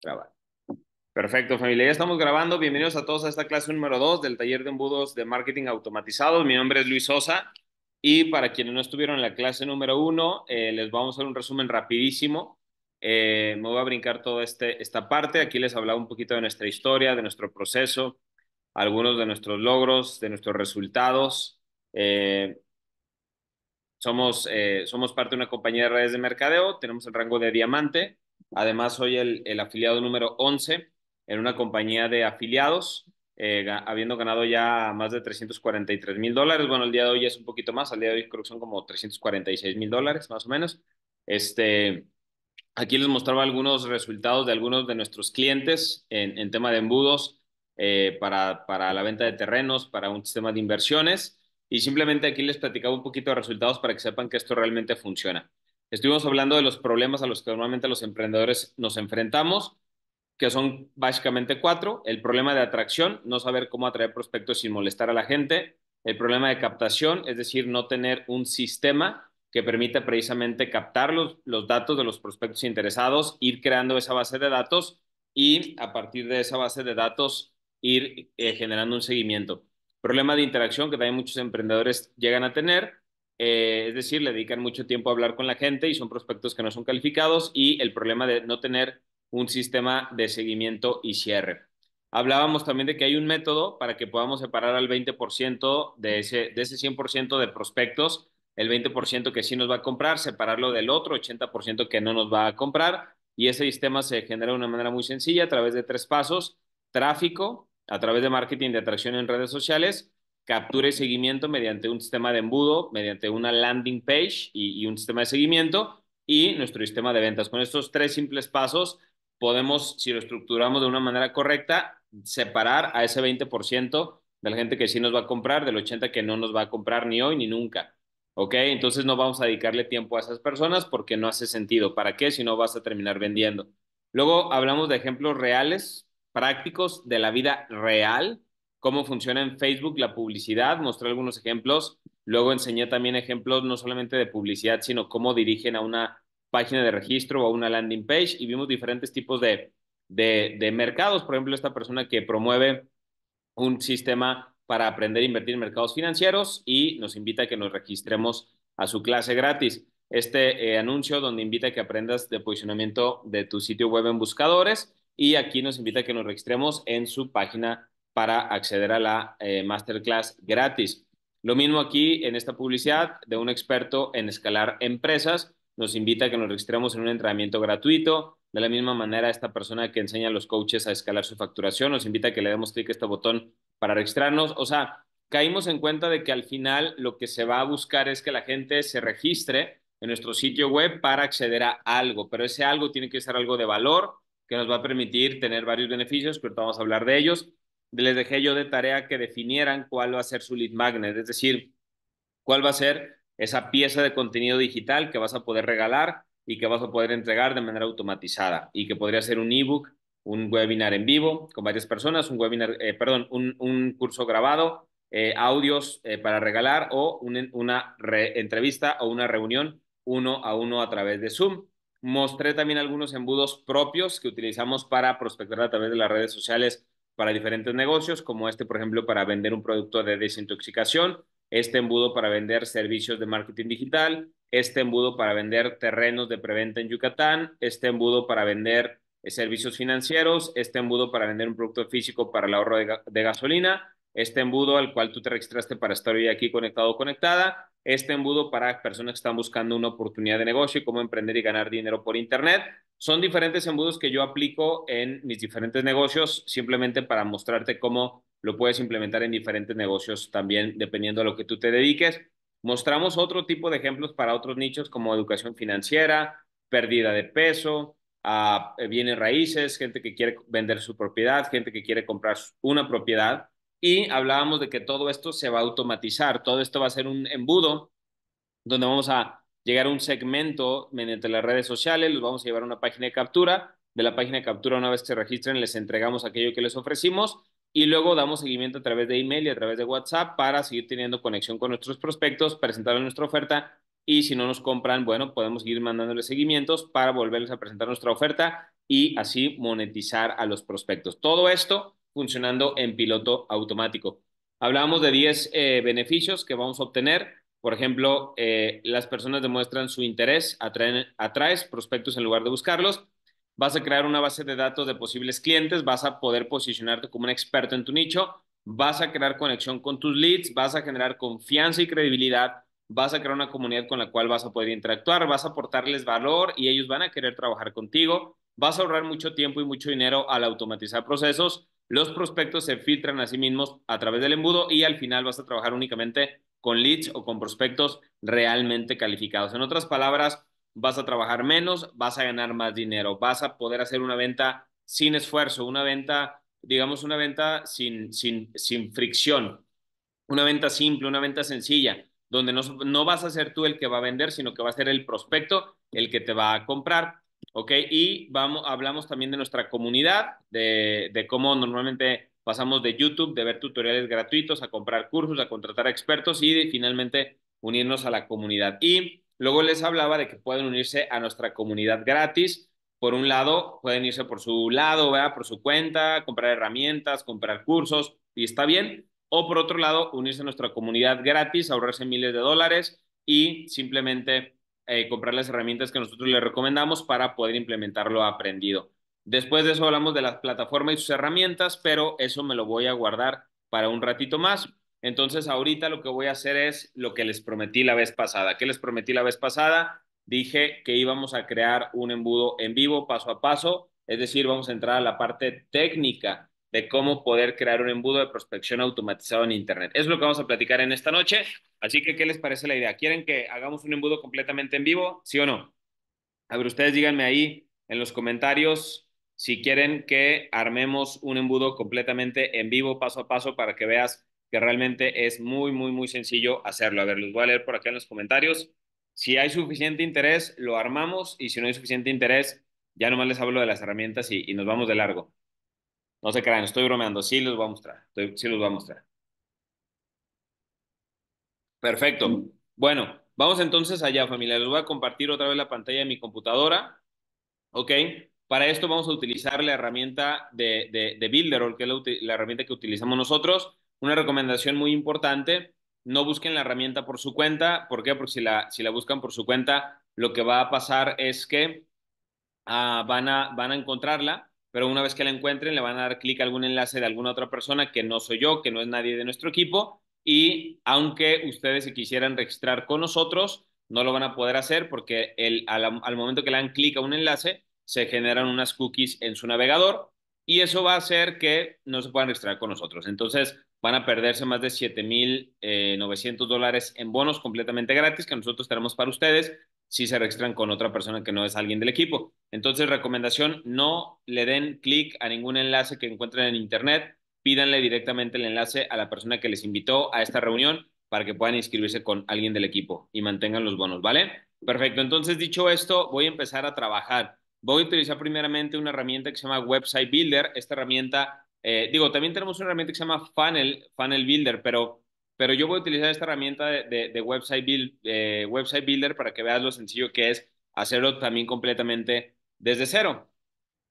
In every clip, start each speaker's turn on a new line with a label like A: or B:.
A: trabajo. Perfecto, familia. Ya estamos grabando. Bienvenidos a todos a esta clase número 2 del taller de embudos de marketing automatizado. Mi nombre es Luis Sosa y para quienes no estuvieron en la clase número 1, eh, les vamos a hacer un resumen rapidísimo. Eh, me voy a brincar toda este, esta parte. Aquí les hablaba un poquito de nuestra historia, de nuestro proceso, algunos de nuestros logros, de nuestros resultados. Eh, somos, somos parte de una compañía de redes de mercadeo. Tenemos el rango de diamante Además, soy el, afiliado número 11 en una compañía de afiliados, eh, habiendo ganado ya más de 343 mil dólares. Bueno, el día de hoy es un poquito más, al día de hoy creo que son como 346 mil dólares, más o menos. Este, aquí les mostraba algunos resultados de algunos de nuestros clientes en, tema de embudos eh, para, para la venta de terrenos, para un sistema de inversiones. Y simplemente aquí les platicaba un poquito de resultados para que sepan que esto realmente funciona. Estuvimos hablando de los problemas a los que normalmente los emprendedores nos enfrentamos, que son básicamente cuatro. El problema de atracción, no saber cómo atraer prospectos sin molestar a la gente. El problema de captación, es decir, no tener un sistema que permita precisamente captar los, datos de los prospectos interesados, ir creando esa base de datos y a partir de esa base de datos ir eh, generando un seguimiento. Problema de interacción que también muchos emprendedores llegan a tener eh, es decir, le dedican mucho tiempo a hablar con la gente y son prospectos que no son calificados y el problema de no tener un sistema de seguimiento y cierre. Hablábamos también de que hay un método para que podamos separar al 20% de ese, de ese 100% de prospectos, el 20% que sí nos va a comprar, separarlo del otro 80% que no nos va a comprar. Y ese sistema se genera de una manera muy sencilla a través de tres pasos, tráfico, a través de marketing de atracción en redes sociales captura y seguimiento mediante un sistema de embudo, mediante una landing page y, un sistema de seguimiento y nuestro sistema de ventas. Con estos tres simples pasos podemos, si lo estructuramos de una manera correcta, separar a ese 20% de la gente que sí nos va a comprar, del 80% que no nos va a comprar ni hoy ni nunca. ¿Ok? Entonces no vamos a dedicarle tiempo a esas personas porque no hace sentido. ¿Para qué? Si no vas a terminar vendiendo. Luego hablamos de ejemplos reales, prácticos de la vida real cómo funciona en Facebook la publicidad, mostré algunos ejemplos, luego enseñé también ejemplos no solamente de publicidad, sino cómo dirigen a una página de registro o a una landing page y vimos diferentes tipos de, de, mercados, por ejemplo, esta persona que promueve un sistema para aprender a invertir en mercados financieros y nos invita a que nos registremos a su clase gratis. Este eh, anuncio donde invita a que aprendas de posicionamiento de tu sitio web en buscadores y aquí nos invita a que nos registremos en su página para acceder a la eh, masterclass gratis. Lo mismo aquí en esta publicidad de un experto en escalar empresas. Nos invita a que nos registremos en un entrenamiento gratuito. De la misma manera, esta persona que enseña a los coaches a escalar su facturación nos invita a que le demos clic a este botón para registrarnos. O sea, caímos en cuenta de que al final lo que se va a buscar es que la gente se registre en nuestro sitio web para acceder a algo, pero ese algo tiene que ser algo de valor que nos va a permitir tener varios beneficios, pero vamos a hablar de ellos les dejé yo de tarea que definieran cuál va a ser su lead magnet, es decir, cuál va a ser esa pieza de contenido digital que vas a poder regalar y que vas a poder entregar de manera automatizada y que podría ser un ebook, un webinar en vivo con varias personas, un webinar, eh, perdón, un, curso grabado, eh, audios eh, para regalar o una entrevista o una reunión uno a uno a través de Zoom. Mostré también algunos embudos propios que utilizamos para prospectar a través de las redes sociales para diferentes negocios, como este, por ejemplo, para vender un producto de desintoxicación, este embudo para vender servicios de marketing digital, este embudo para vender terrenos de preventa en Yucatán, este embudo para vender eh, servicios financieros, este embudo para vender un producto físico para el ahorro de, gasolina este embudo al cual tú te registraste para estar hoy aquí conectado o conectada. Este embudo para personas que están buscando una oportunidad de negocio y cómo emprender y ganar dinero por Internet. Son diferentes embudos que yo aplico en mis diferentes negocios simplemente para mostrarte cómo lo puedes implementar en diferentes negocios también dependiendo a lo que tú te dediques. Mostramos otro tipo de ejemplos para otros nichos como educación financiera, pérdida de peso, ah, eh, bienes raíces, gente que quiere vender su propiedad, gente que quiere comprar una propiedad. Y hablábamos de que todo esto se va a automatizar, todo esto va a ser un embudo donde vamos a llegar a un segmento mediante las redes sociales, los vamos a llevar a una página de captura, de la página de captura una vez que se registren les entregamos aquello que les ofrecimos y luego damos seguimiento a través de email y a través de WhatsApp para seguir teniendo conexión con nuestros prospectos, presentarles nuestra oferta y si no nos compran, bueno, podemos seguir mandándoles seguimientos para volverles a presentar nuestra oferta y así monetizar a los prospectos. Todo esto funcionando en piloto automático. Hablábamos de 10 eh, beneficios que vamos a obtener. Por ejemplo, eh, las personas demuestran su interés, atraen, atraes prospectos en lugar de buscarlos. Vas a crear una base de datos de posibles clientes, vas a poder posicionarte como un experto en tu nicho, vas a crear conexión con tus leads, vas a generar confianza y credibilidad, vas a crear una comunidad con la cual vas a poder interactuar, vas a aportarles valor y ellos van a querer trabajar contigo, vas a ahorrar mucho tiempo y mucho dinero al automatizar procesos, los prospectos se filtran a sí mismos a través del embudo y al final vas a trabajar únicamente con leads o con prospectos realmente calificados. En otras palabras, vas a trabajar menos, vas a ganar más dinero, vas a poder hacer una venta sin esfuerzo, una venta, digamos, una venta sin, sin, sin fricción, una venta simple, una venta sencilla, donde no, no vas a ser tú el que va a vender, sino que va a ser el prospecto el que te va a comprar ¿ok? Y vamos, hablamos también de nuestra comunidad, de, de, cómo normalmente pasamos de YouTube, de ver tutoriales gratuitos, a comprar cursos, a contratar expertos y finalmente unirnos a la comunidad. Y luego les hablaba de que pueden unirse a nuestra comunidad gratis. Por un lado, pueden irse por su lado, ¿verdad? por su cuenta, comprar herramientas, comprar cursos, y está bien. O por otro lado, unirse a nuestra comunidad gratis, ahorrarse miles de dólares y simplemente eh, comprar las herramientas que nosotros le recomendamos para poder implementar lo aprendido. Después de eso hablamos de las plataforma y sus herramientas, pero eso me lo voy a guardar para un ratito más. Entonces, ahorita lo que voy a hacer es lo que les prometí la vez pasada. ¿Qué les prometí la vez pasada? Dije que íbamos a crear un embudo en vivo paso a paso, es decir, vamos a entrar a la parte técnica de cómo poder crear un embudo de prospección automatizado en Internet. Es lo que vamos a platicar en esta noche. Así que, ¿qué les parece la idea? ¿Quieren que hagamos un embudo completamente en vivo? ¿Sí o no? A ver, ustedes díganme ahí en los comentarios si quieren que armemos un embudo completamente en vivo, paso a paso, para que veas que realmente es muy, muy, muy sencillo hacerlo. A ver, los voy a leer por acá en los comentarios. Si hay suficiente interés, lo armamos y si no hay suficiente interés, ya nomás les hablo de las herramientas y, y nos vamos de largo. No se crean, estoy bromeando. Sí los voy a mostrar. sí los voy a mostrar. Perfecto. Mm. Bueno, vamos entonces allá, familia. Les voy a compartir otra vez la pantalla de mi computadora. Ok. Para esto vamos a utilizar la herramienta de, de, que es la, herramienta que utilizamos nosotros. Una recomendación muy importante no busquen la herramienta por su cuenta. ¿Por qué? Porque si la, si la buscan por su cuenta, lo que va a pasar es que ah, van, a, van a encontrarla pero una vez que la encuentren le van a dar clic a algún enlace de alguna otra persona que no soy yo, que no es nadie de nuestro equipo, y aunque ustedes se quisieran registrar con nosotros, no lo van a poder hacer porque el, al, momento que le dan clic a un enlace, se generan unas cookies en su navegador y eso va a hacer que no se puedan registrar con nosotros. Entonces, van a perderse más de 7.900 eh, dólares en bonos completamente gratis que nosotros tenemos para ustedes si se registran con otra persona que no es alguien del equipo. Entonces, recomendación, no le den clic a ningún enlace que encuentren en Internet, pídanle directamente el enlace a la persona que les invitó a esta reunión para que puedan inscribirse con alguien del equipo y mantengan los bonos, ¿vale? Perfecto, entonces dicho esto, voy a empezar a trabajar. Voy a utilizar primeramente una herramienta que se llama Website Builder. Esta herramienta, eh, digo, también tenemos una herramienta que se llama Funnel, Funnel Builder, pero pero yo voy a utilizar esta herramienta de, eh, website, Builder para que veas lo sencillo que es hacerlo también completamente desde cero.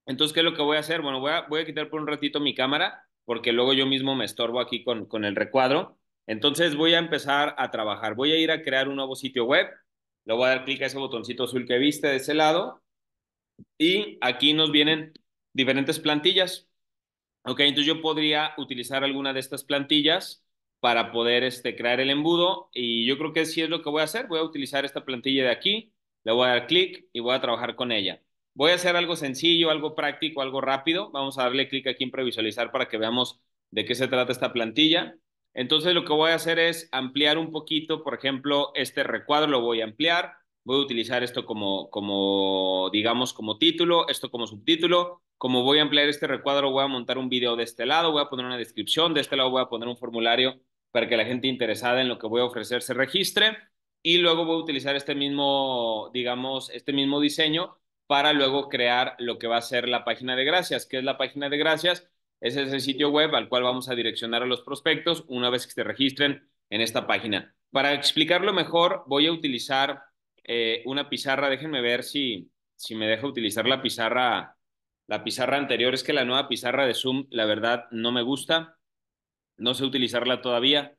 A: Entonces, ¿qué es lo que voy a hacer? Bueno, voy a, quitar por un ratito mi cámara porque luego yo mismo me estorbo aquí con, con el recuadro. Entonces voy a empezar a trabajar. Voy a ir a crear un nuevo sitio web. Le voy a dar clic a ese botoncito azul que viste de ese lado. Y aquí nos vienen diferentes plantillas. Ok, entonces yo podría utilizar alguna de estas plantillas para poder este, crear el embudo. Y yo creo que sí es lo que voy a hacer. Voy a utilizar esta plantilla de aquí, le voy a dar clic y voy a trabajar con ella. Voy a hacer algo sencillo, algo práctico, algo rápido. Vamos a darle clic aquí en previsualizar para que veamos de qué se trata esta plantilla. Entonces lo que voy a hacer es ampliar un poquito, por ejemplo, este recuadro lo voy a ampliar voy a utilizar esto como, como, digamos, como título, esto como subtítulo, como voy a ampliar este recuadro, voy a montar un video de este lado, voy a poner una descripción, de este lado voy a poner un formulario para que la gente interesada en lo que voy a ofrecer se registre y luego voy a utilizar este mismo, digamos, este mismo diseño para luego crear lo que va a ser la página de gracias. que es la página de gracias? Ese Es el sitio web al cual vamos a direccionar a los prospectos una vez que se registren en esta página. Para explicarlo mejor, voy a utilizar eh, una pizarra, déjenme ver si, si me deja utilizar la pizarra, la pizarra anterior, es que la nueva pizarra de Zoom, la verdad, no me gusta, no sé utilizarla todavía,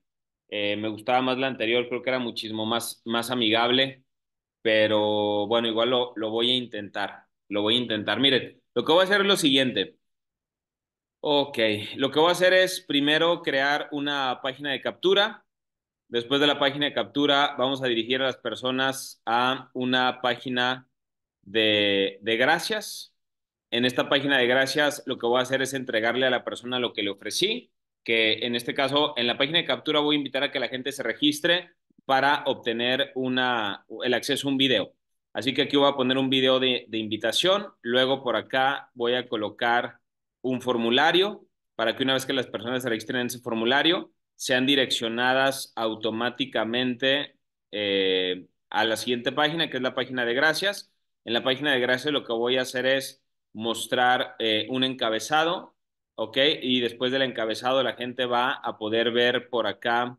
A: eh, me gustaba más la anterior, creo que era muchísimo más, más amigable, pero bueno, igual lo, lo voy a intentar, lo voy a intentar. Miren, lo que voy a hacer es lo siguiente. Ok, lo que voy a hacer es primero crear una página de captura. Después de la página de captura, vamos a dirigir a las personas a una página de, gracias. En esta página de gracias, lo que voy a hacer es entregarle a la persona lo que le ofrecí, que en este caso, en la página de captura voy a invitar a que la gente se registre para obtener una, el acceso a un video. Así que aquí voy a poner un video de, de, invitación. Luego por acá voy a colocar un formulario para que una vez que las personas se registren en ese formulario, sean direccionadas automáticamente eh, a la siguiente página, que es la página de gracias. En la página de gracias lo que voy a hacer es mostrar eh, un encabezado, ¿ok? Y después del encabezado la gente va a poder ver por acá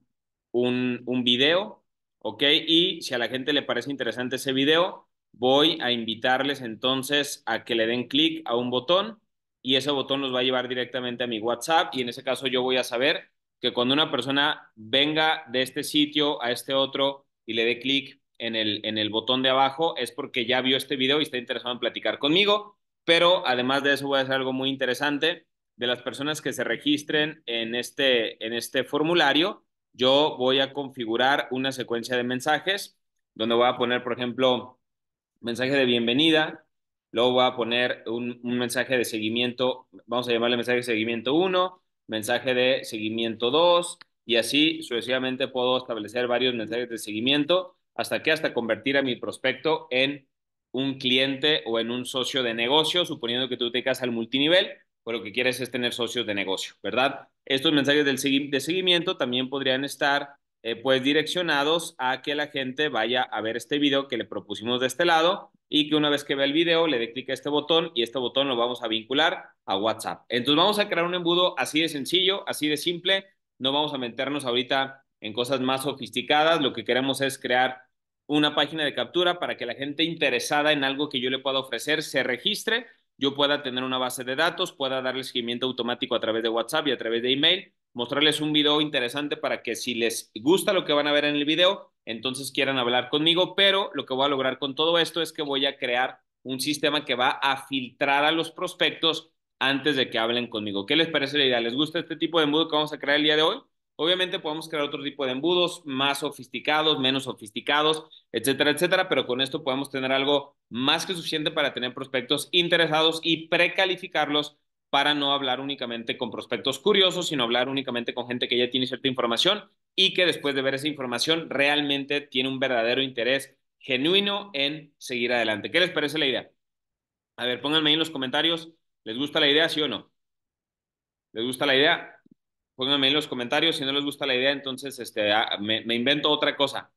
A: un, un video, ¿ok? Y si a la gente le parece interesante ese video, voy a invitarles entonces a que le den clic a un botón y ese botón los va a llevar directamente a mi WhatsApp y en ese caso yo voy a saber que cuando una persona venga de este sitio a este otro y le dé clic en el, en el botón de abajo, es porque ya vio este video y está interesado en platicar conmigo. Pero además de eso voy a hacer algo muy interesante. De las personas que se registren en este, en este formulario, yo voy a configurar una secuencia de mensajes donde voy a poner, por ejemplo, mensaje de bienvenida, luego voy a poner un, un mensaje de seguimiento, vamos a llamarle mensaje de seguimiento 1, mensaje de seguimiento 2, y así sucesivamente puedo establecer varios mensajes de seguimiento hasta que hasta convertir a mi prospecto en un cliente o en un socio de negocio, suponiendo que tú te casas al multinivel, pues lo que quieres es tener socios de negocio, ¿verdad? Estos mensajes del de seguimiento también podrían estar eh, pues direccionados a que la gente vaya a ver este video que le propusimos de este lado y que una vez que ve el video le dé clic a este botón y este botón lo vamos a vincular a WhatsApp. Entonces vamos a crear un embudo así de sencillo, así de simple. No vamos a meternos ahorita en cosas más sofisticadas. Lo que queremos es crear una página de captura para que la gente interesada en algo que yo le pueda ofrecer se registre, yo pueda tener una base de datos, pueda darle seguimiento automático a través de WhatsApp y a través de email mostrarles un video interesante para que si les gusta lo que van a ver en el video, entonces quieran hablar conmigo, pero lo que voy a lograr con todo esto es que voy a crear un sistema que va a filtrar a los prospectos antes de que hablen conmigo. ¿Qué les parece la idea? ¿Les gusta este tipo de embudo que vamos a crear el día de hoy? Obviamente podemos crear otro tipo de embudos más sofisticados, menos sofisticados, etcétera, etcétera, pero con esto podemos tener algo más que suficiente para tener prospectos interesados y precalificarlos para no hablar únicamente con prospectos curiosos, sino hablar únicamente con gente que ya tiene cierta información y que después de ver esa información realmente tiene un verdadero interés genuino en seguir adelante. ¿Qué les parece la idea? A ver, pónganme ahí en los comentarios, ¿les gusta la idea, sí o no? ¿Les gusta la idea? Pónganme en los comentarios. Si no les gusta la idea, entonces este, ah, me, me, invento otra cosa.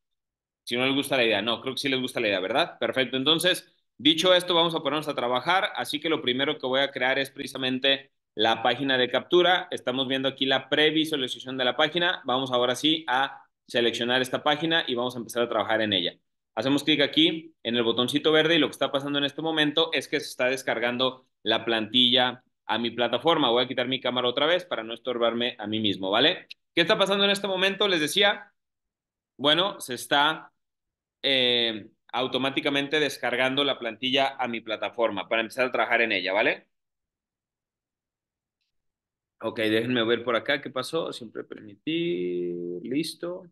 A: Si no les gusta la idea, no, creo que sí les gusta la idea, ¿verdad? Perfecto. Entonces, Dicho esto, vamos a ponernos a trabajar, así que lo primero que voy a crear es precisamente la página de captura. Estamos viendo aquí la previsualización de la página. Vamos ahora sí a seleccionar esta página y vamos a empezar a trabajar en ella. Hacemos clic aquí en el botoncito verde y lo que está pasando en este momento es que se está descargando la plantilla a mi plataforma. Voy a quitar mi cámara otra vez para no estorbarme a mí mismo, ¿vale? ¿Qué está pasando en este momento? Les decía, bueno, se está eh, automáticamente descargando la plantilla a mi plataforma para empezar a trabajar en ella, ¿vale? Ok, déjenme ver por acá qué pasó. Siempre permití. Listo.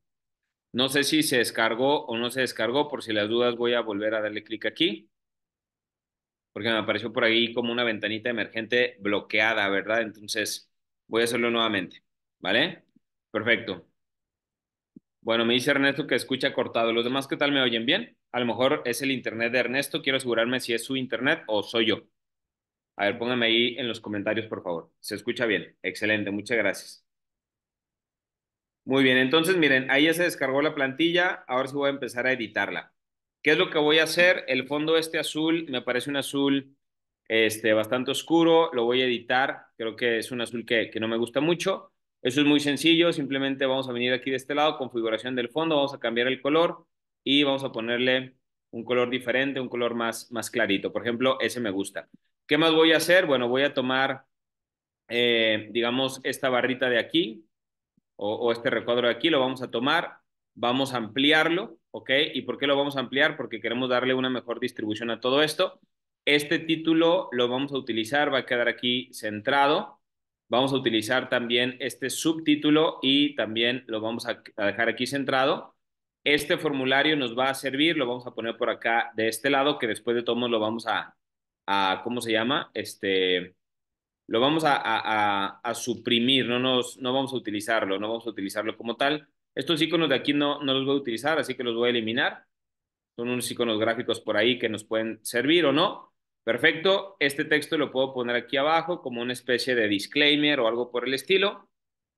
A: No sé si se descargó o no se descargó. Por si las dudas, voy a volver a darle clic aquí. Porque me apareció por ahí como una ventanita emergente bloqueada, ¿verdad? Entonces, voy a hacerlo nuevamente. ¿Vale? Perfecto. Bueno, me dice Ernesto que escucha cortado. ¿Los demás qué tal me oyen bien? A lo mejor es el internet de Ernesto. Quiero asegurarme si es su internet o soy yo. A ver, póngame ahí en los comentarios, por favor. Se escucha bien. Excelente, muchas gracias. Muy bien, entonces miren, ahí ya se descargó la plantilla. Ahora sí voy a empezar a editarla. ¿Qué es lo que voy a hacer? El fondo este azul me parece un azul este, bastante oscuro. Lo voy a editar. Creo que es un azul que, que no me gusta mucho. Eso es muy sencillo, simplemente vamos a venir aquí de este lado, configuración del fondo, vamos a cambiar el color y vamos a ponerle un color diferente, un color más, más clarito. Por ejemplo, ese me gusta. ¿Qué más voy a hacer? Bueno, voy a tomar, eh, digamos, esta barrita de aquí o, o este recuadro de aquí, lo vamos a tomar, vamos a ampliarlo, ¿ok? ¿Y por qué lo vamos a ampliar? Porque queremos darle una mejor distribución a todo esto. Este título lo vamos a utilizar, va a quedar aquí centrado vamos a utilizar también este subtítulo y también lo vamos a, dejar aquí centrado. Este formulario nos va a servir, lo vamos a poner por acá de este lado, que después de todo lo vamos a, a, ¿cómo se llama? Este, lo vamos a, a, suprimir, no, nos, no vamos a utilizarlo, no vamos a utilizarlo como tal. Estos iconos de aquí no, no los voy a utilizar, así que los voy a eliminar. Son unos iconos gráficos por ahí que nos pueden servir o no. Perfecto, este texto lo puedo poner aquí abajo como una especie de disclaimer o algo por el estilo.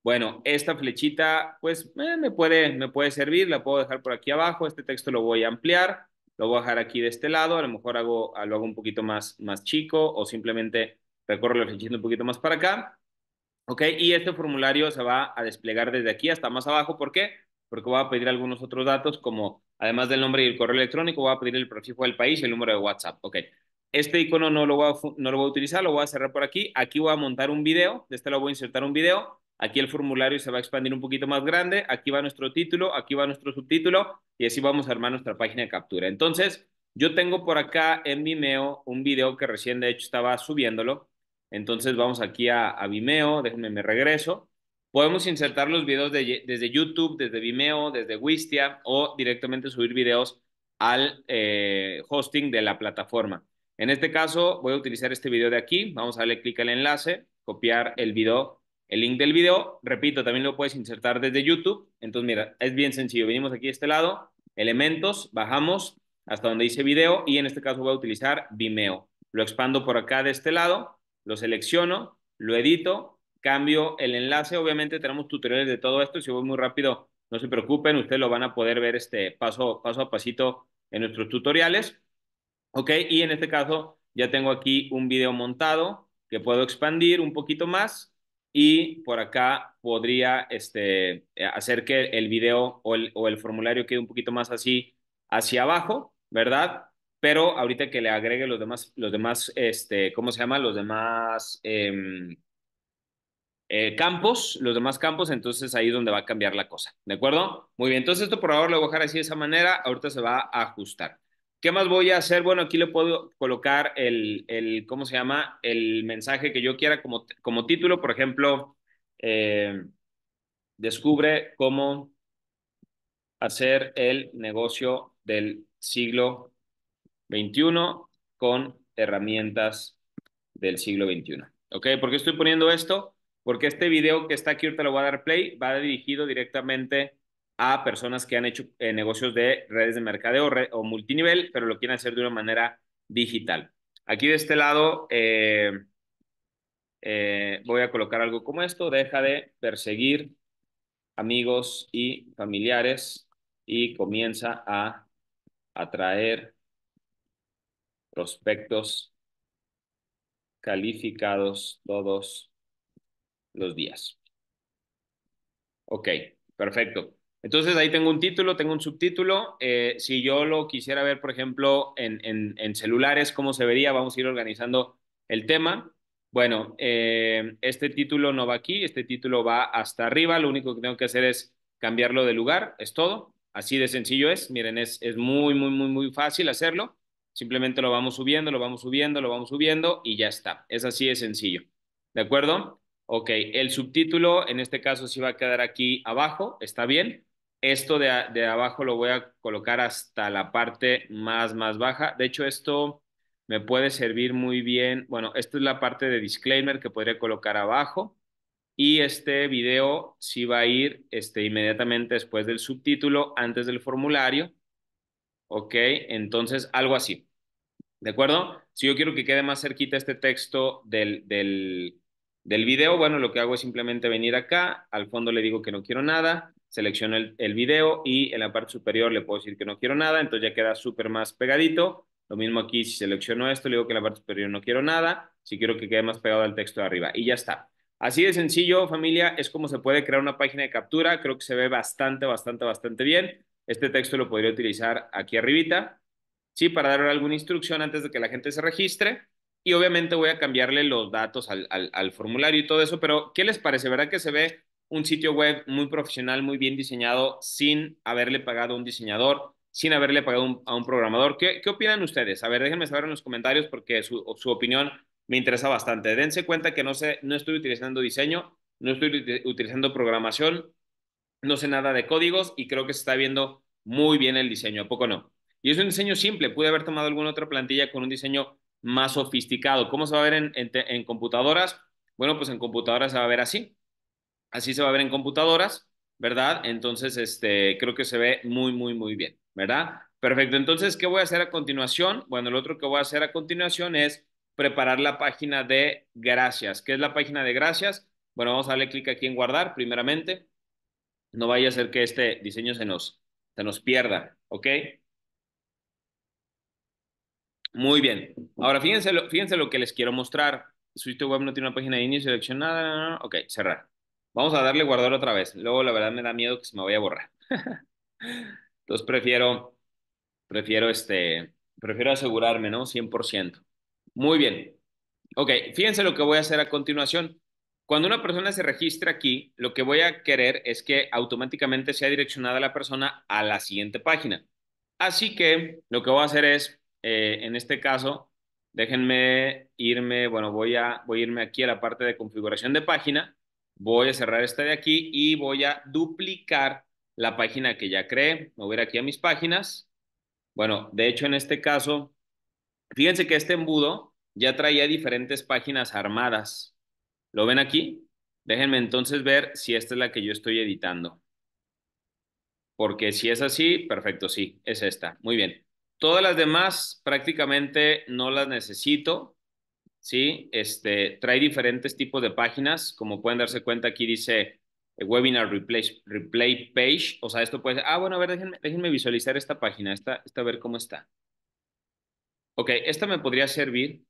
A: Bueno, esta flechita pues eh, me, puede, me puede servir, la puedo dejar por aquí abajo, este texto lo voy a ampliar, lo voy a dejar aquí de este lado, a lo mejor hago, lo hago un poquito más, más chico o simplemente recorro la flechita un poquito más para acá. ¿Ok? Y este formulario se va a desplegar desde aquí hasta más abajo. ¿Por qué? Porque va a pedir algunos otros datos como, además del nombre y el correo electrónico, voy a pedir el prefijo del país y el número de WhatsApp. ¿Ok? este icono no lo, voy a, no lo voy a utilizar, lo voy a cerrar por aquí. Aquí voy a montar un video, de este lo voy a insertar un video. Aquí el formulario se va a expandir un poquito más grande. Aquí va nuestro título, aquí va nuestro subtítulo y así vamos a armar nuestra página de captura. Entonces, yo tengo por acá en Vimeo un video que recién de hecho estaba subiéndolo. Entonces vamos aquí a, Vimeo, déjenme me regreso. Podemos insertar los videos desde YouTube, desde Vimeo, desde Wistia o directamente subir videos al eh, hosting de la plataforma. En este caso voy a utilizar este video de aquí, vamos a darle clic al enlace, copiar el video, el link del video, repito, también lo puedes insertar desde YouTube, entonces mira, es bien sencillo, venimos aquí a este lado, elementos, bajamos hasta donde dice video y en este caso voy a utilizar Vimeo. Lo expando por acá de este lado, lo selecciono, lo edito, cambio el enlace, obviamente tenemos tutoriales de todo esto, si voy muy rápido no se preocupen, ustedes lo van a poder ver este paso, paso a pasito en nuestros tutoriales ¿Ok? Y en este caso ya tengo aquí un video montado que puedo expandir un poquito más y por acá podría este, hacer que el video o el, o el formulario quede un poquito más así hacia abajo, ¿verdad? Pero ahorita que le agregue los demás, los demás, este, ¿cómo se llama? Los demás em, eh, campos, los demás campos, entonces ahí es donde va a cambiar la cosa, ¿de acuerdo? Muy bien, entonces esto por ahora lo voy a dejar así de esa manera, ahorita se va a ajustar. ¿Qué más voy a hacer? Bueno, aquí le puedo colocar el, ¿cómo se llama? El mensaje que yo quiera como, como título, por ejemplo, eh, descubre cómo hacer el negocio del siglo XXI con herramientas del siglo XXI. ¿Ok? ¿Por qué estoy poniendo esto? Porque este video que está aquí, ahorita lo voy a dar play, va dirigido directamente a personas que han hecho eh, negocios de redes de mercadeo o multinivel, pero lo quieren hacer de una manera digital. Aquí de este lado eh, eh, voy a colocar algo como esto, deja de perseguir amigos y familiares y comienza a atraer prospectos calificados todos los días. Ok, perfecto. Entonces ahí tengo un título, tengo un subtítulo. Eh, si yo lo quisiera ver, por ejemplo, en, en, en, celulares, cómo se vería, vamos a ir organizando el tema. Bueno, eh, este título no va aquí, este título va hasta arriba. Lo único que tengo que hacer es cambiarlo de lugar, es todo. Así de sencillo es. Miren, es, es muy, muy, muy, muy fácil hacerlo. Simplemente lo vamos subiendo, lo vamos subiendo, lo vamos subiendo y ya está. Es así de sencillo. ¿De acuerdo? Ok, el subtítulo en este caso sí va a quedar aquí abajo, está bien. Esto de, abajo lo voy a colocar hasta la parte más, más baja. De hecho, esto me puede servir muy bien. Bueno, esta es la parte de disclaimer que podría colocar abajo. Y este video sí va a ir este, inmediatamente después del subtítulo, antes del formulario. ¿Ok? Entonces, algo así. ¿De acuerdo? Si yo quiero que quede más cerquita este texto del, del, del video, bueno, lo que hago es simplemente venir acá. Al fondo le digo que no quiero nada selecciono el, video y en la parte superior le puedo decir que no quiero nada, entonces ya queda súper más pegadito. Lo mismo aquí, si selecciono esto, le digo que en la parte superior no quiero nada, si quiero que quede más pegado al texto de arriba y ya está. Así de sencillo, familia, es como se puede crear una página de captura, creo que se ve bastante, bastante, bastante bien. Este texto lo podría utilizar aquí arribita, ¿sí? Para darle alguna instrucción antes de que la gente se registre. Y obviamente voy a cambiarle los datos al, al formulario y todo eso, pero ¿qué les parece? ¿Verdad que se ve un sitio web muy profesional, muy bien diseñado, sin haberle pagado a un diseñador, sin haberle pagado a un programador. ¿Qué, ¿Qué, opinan ustedes? A ver, déjenme saber en los comentarios porque su, opinión me interesa bastante. Dense cuenta que no, sé, no estoy utilizando diseño, no estoy utilizando programación, no sé nada de códigos y creo que se está viendo muy bien el diseño, ¿a poco no? Y es un diseño simple, pude haber tomado alguna otra plantilla con un diseño más sofisticado. ¿Cómo se va a ver en, en computadoras? Bueno, pues en computadoras se va a ver así. Así se va a ver en computadoras, ¿verdad? Entonces, este, creo que se ve muy, muy, muy bien, ¿verdad? Perfecto. Entonces, ¿qué voy a hacer a continuación? Bueno, lo otro que voy a hacer a continuación es preparar la página de gracias. ¿Qué es la página de gracias? Bueno, vamos a darle clic aquí en guardar, primeramente. No vaya a ser que este diseño se nos, se nos pierda, ¿ok?
B: Muy bien.
A: Ahora, fíjense lo, fíjense lo que les quiero mostrar. Su sitio web no tiene una página de inicio seleccionada. Ok, cerrar. Vamos a darle guardar otra vez. Luego, la verdad, me da miedo que se me vaya a borrar. Entonces, prefiero, prefiero, este, prefiero asegurarme, ¿no? 100%. Muy bien. Ok, fíjense lo que voy a hacer a continuación. Cuando una persona se registra aquí, lo que voy a querer es que automáticamente sea direccionada la persona a la siguiente página. Así que lo que voy a hacer es, eh, en este caso, déjenme irme, bueno, voy a, voy a irme aquí a la parte de configuración de página voy a cerrar esta de aquí y voy a duplicar la página que ya creé. Me voy a ir aquí a mis páginas. Bueno, de hecho, en este caso, fíjense que este embudo ya traía diferentes páginas armadas. ¿Lo ven aquí? Déjenme entonces ver si esta es la que yo estoy editando. Porque si es así, perfecto, sí, es esta. Muy bien. Todas las demás prácticamente no las necesito ¿sí? Este, trae diferentes tipos de páginas, como pueden darse cuenta aquí dice eh, webinar replay, page, o sea, esto puede ser, ah, bueno, a ver, déjenme, visualizar esta página, esta, esta a ver cómo está. Ok, esta me podría servir.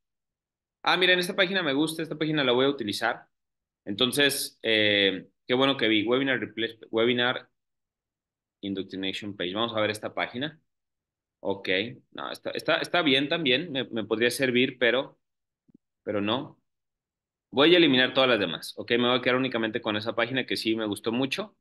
A: Ah, miren, esta página me gusta, esta página la voy a utilizar. Entonces, eh, qué bueno que vi, webinar, replay, webinar indoctrination Page. Vamos a ver esta página. Ok, no, está, está, bien también, me podría servir, pero pero no. Voy a eliminar todas las demás, ¿ok? Me voy a quedar únicamente con esa página que sí me gustó mucho.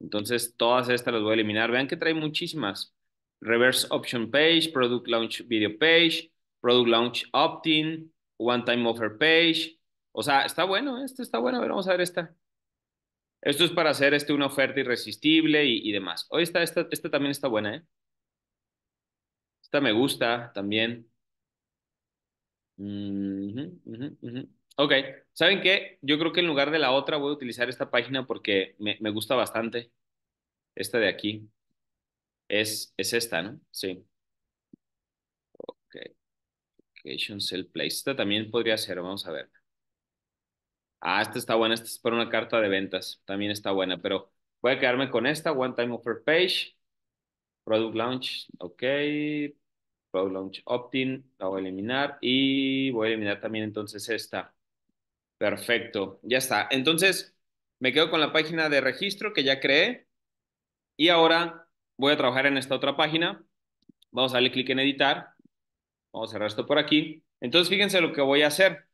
A: Entonces, todas estas las voy a eliminar. Vean que trae muchísimas. Reverse Option Page, Product Launch Video Page, Product Launch Opt-in, One Time Offer Page. O sea, está bueno, este está bueno. A ver, vamos a ver esta. Esto es para hacer este, una oferta irresistible y, demás. Hoy está, esta, esta, esta también está buena, ¿eh? Esta me gusta también. Ok, ¿saben qué? Yo creo que en lugar de la otra voy a utilizar esta página porque me, gusta bastante. Esta de aquí. Es, es esta, ¿no? Sí. Ok. Location sell, Place. Esta también podría ser, vamos a ver. Ah, esta está buena, esta es para una carta de ventas. También está buena, pero voy a quedarme con esta. One Time Offer Page. Product Launch. Ok. Pro Launch Opt-in, la voy a eliminar y voy a eliminar también entonces esta. Perfecto, ya está. Entonces, me quedo con la página de registro que ya creé y ahora voy a trabajar en esta otra página. Vamos a darle clic en editar. Vamos a cerrar esto por aquí. Entonces, fíjense lo que voy a hacer.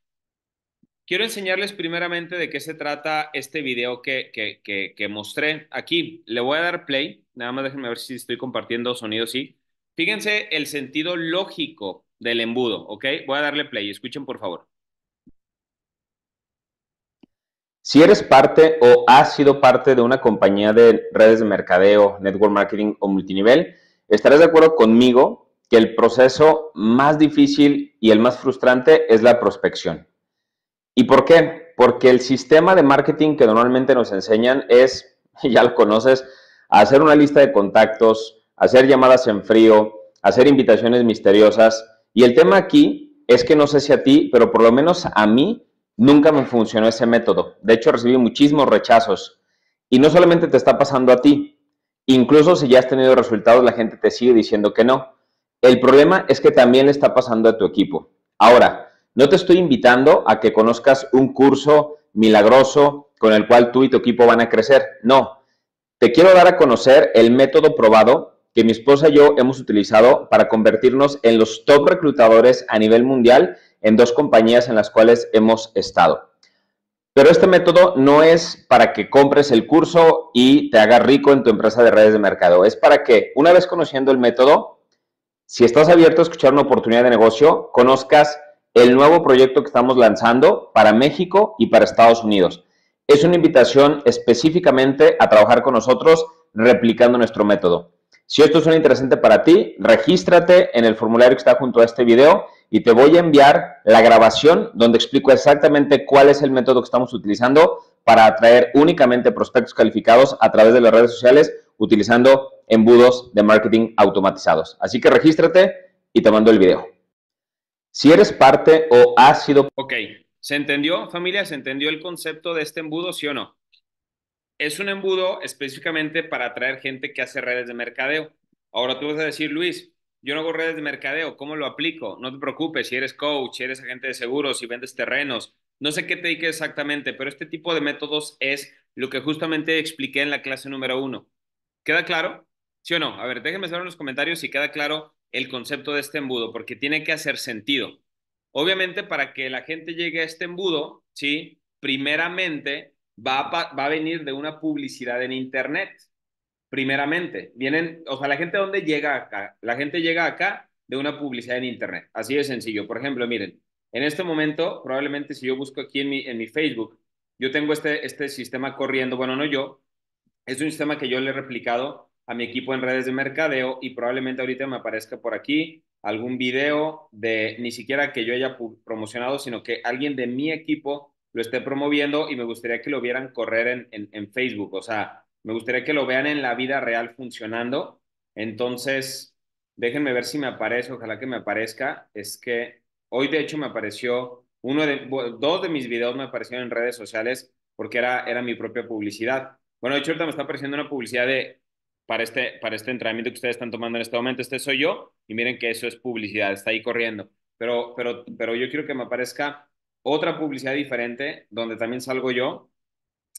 A: Quiero enseñarles primeramente de qué se trata este video que, que, que, que mostré aquí. Le voy a dar play. Nada más déjenme ver si estoy compartiendo sonido, sí. Fíjense el sentido lógico del embudo, ¿ok? Voy a darle play, escuchen por favor. Si eres parte o has sido parte de una compañía de redes de mercadeo, network marketing o multinivel, estarás de acuerdo conmigo que el proceso más difícil y el más frustrante es la prospección. ¿Y por qué? Porque el sistema de marketing que normalmente nos enseñan es, ya lo conoces, hacer una lista de contactos, hacer llamadas en frío, hacer invitaciones misteriosas. Y el tema aquí es que no sé si a ti, pero por lo menos a mí nunca me funcionó ese método. De hecho, recibí muchísimos rechazos. Y no solamente te está pasando a ti, incluso si ya has tenido resultados, la gente te sigue diciendo que no. El problema es que también le está pasando a tu equipo. Ahora, no te estoy invitando a que conozcas un curso milagroso con el cual tú y tu equipo van a crecer. No, te quiero dar a conocer el método probado que mi esposa y yo hemos utilizado para convertirnos en los top reclutadores a nivel mundial en dos compañías en las cuales hemos estado. Pero este método no es para que compres el curso y te hagas rico en tu empresa de redes de mercado. Es para que, una vez conociendo el método, si estás abierto a escuchar una oportunidad de negocio, conozcas el nuevo proyecto que estamos lanzando para México y para Estados Unidos. Es una invitación específicamente a trabajar con nosotros replicando nuestro método. Si esto suena interesante para ti, regístrate en el formulario que está junto a este video y te voy a enviar la grabación donde explico exactamente cuál es el método que estamos utilizando para atraer únicamente prospectos calificados a través de las redes sociales utilizando embudos de marketing automatizados. Así que regístrate y te mando el video. Si eres parte o has sido... Ok, ¿se entendió familia? ¿Se entendió el concepto de este embudo, sí o no? es un embudo específicamente para atraer gente que hace redes de mercadeo. Ahora tú vas a decir, Luis, yo no hago redes de mercadeo, ¿cómo lo aplico? No te preocupes, si eres coach, si eres agente de seguros, si vendes terrenos, no sé qué te diga exactamente, pero este tipo de métodos es lo que justamente expliqué en la clase número uno. ¿Queda claro? ¿Sí o no? A ver, déjenme saber en los comentarios si queda claro el concepto de este embudo, porque tiene que hacer sentido. Obviamente, para que la gente llegue a este embudo, ¿sí? Primeramente, va a, venir de una publicidad en Internet, primeramente. Vienen, o sea, la gente dónde llega acá. La gente llega acá de una publicidad en Internet. Así de sencillo. Por ejemplo, miren, en este momento, probablemente si yo busco aquí en mi, en mi Facebook, yo tengo este, este sistema corriendo, bueno, no yo, es un sistema que yo le he replicado a mi equipo en redes de mercadeo y probablemente ahorita me aparezca por aquí algún video de ni siquiera que yo haya promocionado, sino que alguien de mi equipo lo esté promoviendo y me gustaría que lo vieran correr en, en, Facebook. O sea, me gustaría que lo vean en la vida real funcionando. Entonces, déjenme ver si me aparece, ojalá que me aparezca. Es que hoy de hecho me apareció uno de dos de mis videos me aparecieron en redes sociales porque era era mi propia publicidad. Bueno, de hecho ahorita me está apareciendo una publicidad de para este para este entrenamiento que ustedes están tomando en este momento. Este soy yo y miren que eso es publicidad, está ahí corriendo. Pero pero pero yo quiero que me aparezca otra publicidad diferente donde también salgo yo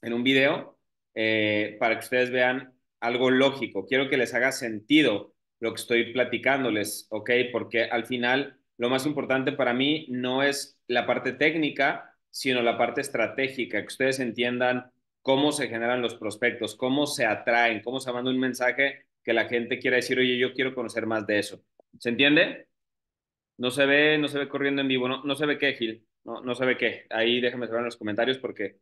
A: en un video eh, para que ustedes vean algo lógico. Quiero que les haga sentido lo que estoy platicándoles, ¿ok? Porque al final lo más importante para mí no es la parte técnica, sino la parte estratégica, que ustedes entiendan cómo se generan los prospectos, cómo se atraen, cómo se manda un mensaje que la gente quiera decir, oye, yo quiero conocer más de eso. ¿Se entiende? No se ve, no se ve corriendo en vivo, no, no se ve qué, Gil no, no se ve qué. Ahí déjenme saber en los comentarios porque,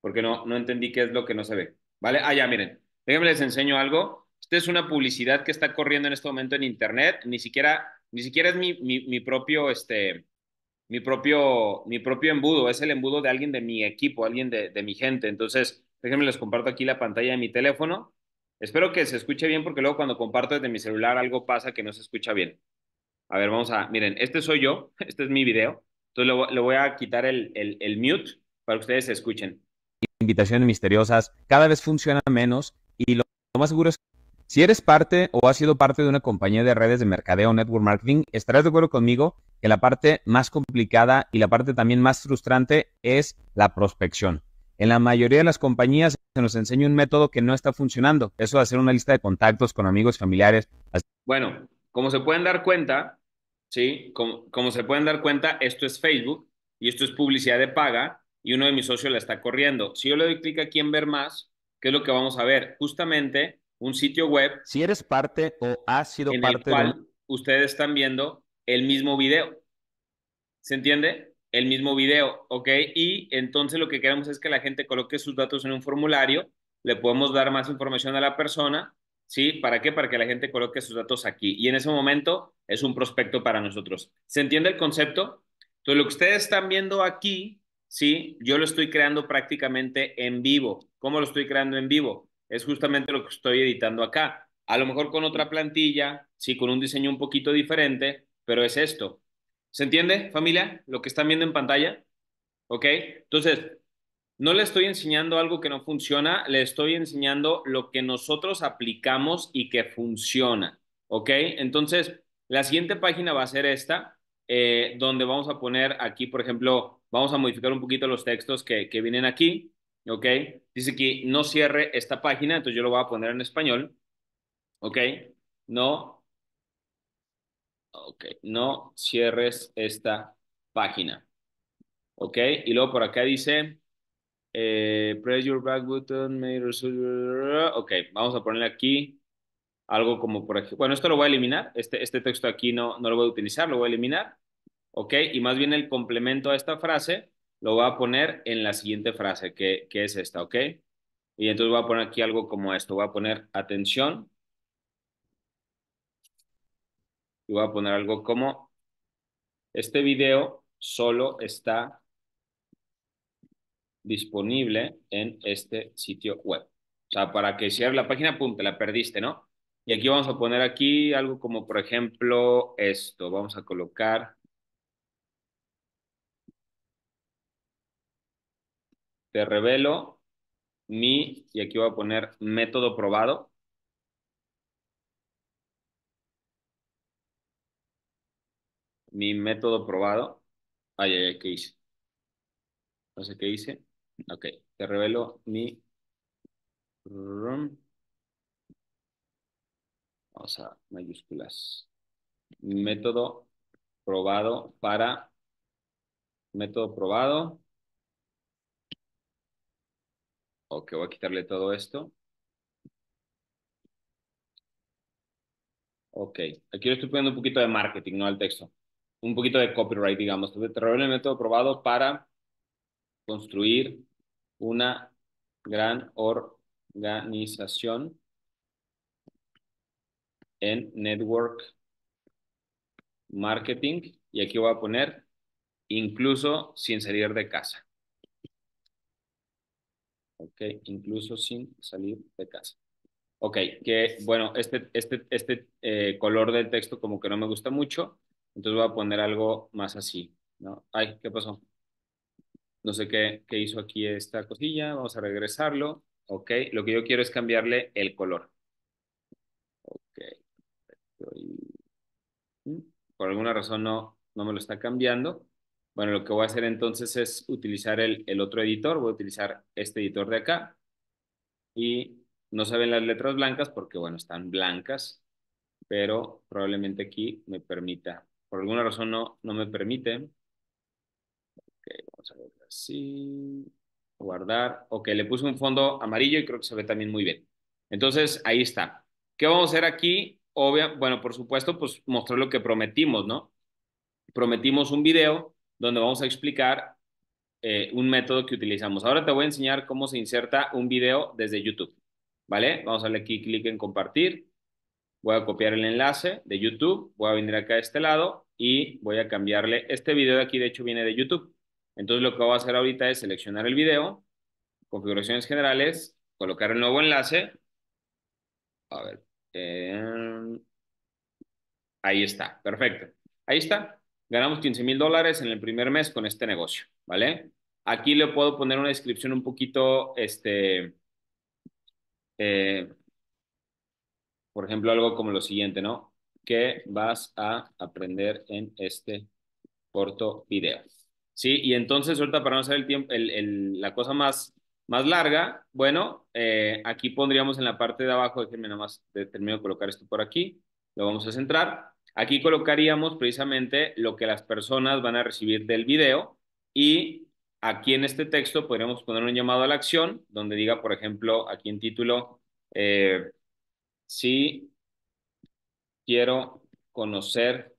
A: porque no, no entendí qué es lo que no se ve. ¿Vale? Ah, ya, miren. Déjenme les enseño algo. Esta es una publicidad que está corriendo en este momento en Internet. Ni siquiera, ni siquiera es mi, mi, propio, este, mi propio, mi propio embudo. Es el embudo de alguien de mi equipo, alguien de, de mi gente. Entonces, déjenme les comparto aquí la pantalla de mi teléfono. Espero que se escuche bien porque luego cuando comparto desde mi celular algo pasa que no se escucha bien. A ver, vamos a, miren, este soy yo, este es mi video. Entonces le voy a quitar el, mute para que ustedes escuchen. Invitaciones misteriosas cada vez funcionan menos y lo, más seguro es si eres parte o has sido parte de una compañía de redes de mercadeo o network marketing, estarás de acuerdo conmigo que la parte más complicada y la parte también más frustrante es la prospección. En la mayoría de las compañías se nos enseña un método que no está funcionando, eso de hacer una lista de contactos con amigos familiares. Bueno, como se pueden dar cuenta, ¿sí? Como, se pueden dar cuenta, esto es Facebook y esto es publicidad de paga y uno de mis socios la está corriendo. Si yo le doy clic aquí en ver más, ¿qué es lo que vamos a ver? Justamente un sitio web. Si eres parte o has sido en parte el cual ustedes están viendo el mismo video. ¿Se entiende? El mismo video, ¿ok? Y entonces lo que queremos es que la gente coloque sus datos en un formulario, le podemos dar más información a la persona ¿Sí? ¿Para qué? Para que la gente coloque sus datos aquí. Y en ese momento es un prospecto para nosotros. ¿Se entiende el concepto? Entonces, lo que ustedes están viendo aquí, ¿sí? Yo lo estoy creando prácticamente en vivo. ¿Cómo lo estoy creando en vivo? Es justamente lo que estoy editando acá. A lo mejor con otra plantilla, sí, con un diseño un poquito diferente, pero es esto. ¿Se entiende, familia? Lo que están viendo en pantalla. ¿Ok? Entonces, no le estoy enseñando algo que no funciona, le estoy enseñando lo que nosotros aplicamos y que funciona, ¿ok? Entonces, la siguiente página va a ser esta, eh, donde vamos a poner aquí, por ejemplo, vamos a modificar un poquito los textos que, que vienen aquí, ¿ok? Dice que no cierre esta página, entonces yo lo voy a poner en español, ¿ok? No, ok, no cierres esta página, ¿ok? Y luego por acá dice eh, press your back button, Ok, vamos a ponerle aquí algo como por ejemplo Bueno, esto lo voy a eliminar. Este, este texto aquí no, no lo voy a utilizar, lo voy a eliminar. Ok, y más bien el complemento a esta frase lo voy a poner en la siguiente frase, que, que es esta, ok. Y entonces voy a poner aquí algo como esto. Voy a poner atención. Y voy a poner algo como, este video solo está disponible en este sitio web. O sea, para que cierre la página, pum, te la perdiste, ¿no? Y aquí vamos a poner aquí algo como, por ejemplo, esto. Vamos a colocar... Te revelo mi, y aquí voy a poner método probado. Mi método probado. Ay, ay, ay, ¿qué hice? No sé qué hice. Ok, te revelo mi... Vamos a mayúsculas. Método probado para... Método probado. Ok, voy a quitarle todo esto. Ok, aquí le estoy poniendo un poquito de marketing, no al texto. Un poquito de copyright, digamos. Te revelo el método probado para construir una gran organización en network marketing. Y aquí voy a poner incluso sin salir de casa. Ok, incluso sin salir de casa. Ok, que bueno, este, este, este eh, color del texto como que no me gusta mucho, entonces voy a poner algo más así. ¿no? Ay, ¿qué pasó? no sé qué, hizo aquí esta cosilla, vamos a regresarlo. Ok, lo que yo quiero es cambiarle el color. Ok, mm, por alguna razón no, no me lo está cambiando. Bueno, lo que voy a hacer entonces es utilizar el, otro editor, voy a utilizar este editor de acá. Y no saben las letras blancas porque, bueno, están blancas, pero probablemente aquí me permita. Por alguna razón no, no me permite vamos a ver así. Guardar. Ok, le puse un fondo amarillo y creo que se ve también muy bien. Entonces, ahí está. ¿Qué vamos a hacer aquí? Obvia, bueno, por supuesto, pues mostrar lo que prometimos, ¿no? Prometimos un video donde vamos a explicar eh, un método que utilizamos. Ahora te voy a enseñar cómo se inserta un video desde YouTube, ¿vale? Vamos a darle aquí clic en compartir. Voy a copiar el enlace de YouTube, voy a venir acá a este lado y voy a cambiarle. Este video de aquí, de hecho, viene de YouTube. Entonces lo que voy a hacer ahorita es seleccionar el video, configuraciones generales, colocar el nuevo enlace. A ver. Em, ahí está, perfecto. Ahí está. Ganamos 15 mil dólares en el primer mes con este negocio, ¿vale? Aquí le puedo poner una descripción un poquito, este, eh, por ejemplo, algo como lo siguiente, ¿no? ¿Qué vas a aprender en este corto video? ¿sí? Y entonces, suelta para no hacer el tiempo, el, la cosa más, más larga, bueno, eh, aquí pondríamos en la parte de abajo, déjenme nada más, termino de colocar esto por aquí, lo vamos a centrar. Aquí colocaríamos precisamente lo que las personas van a recibir del video y aquí en este texto podríamos poner un llamado a la acción donde diga, por ejemplo, aquí en título, eh, si quiero conocer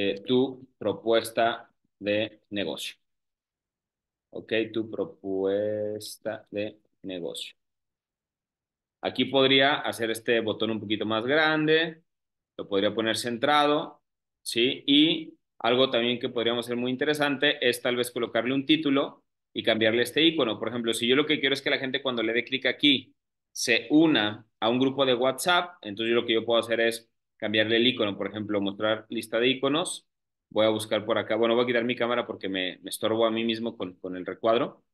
A: eh, tu propuesta de negocio. Ok, tu propuesta de negocio. Aquí podría hacer este botón un poquito más grande, lo podría poner centrado, ¿sí? Y algo también que podríamos hacer muy interesante es tal vez colocarle un título y cambiarle este icono. Por ejemplo, si yo lo que quiero es que la gente cuando le dé clic aquí se una a un grupo de WhatsApp, entonces lo que yo puedo hacer es cambiarle el icono, por ejemplo, mostrar lista de iconos. Voy a buscar por acá, bueno, voy a quitar mi cámara porque me, estorbo a mí mismo con, con el recuadro.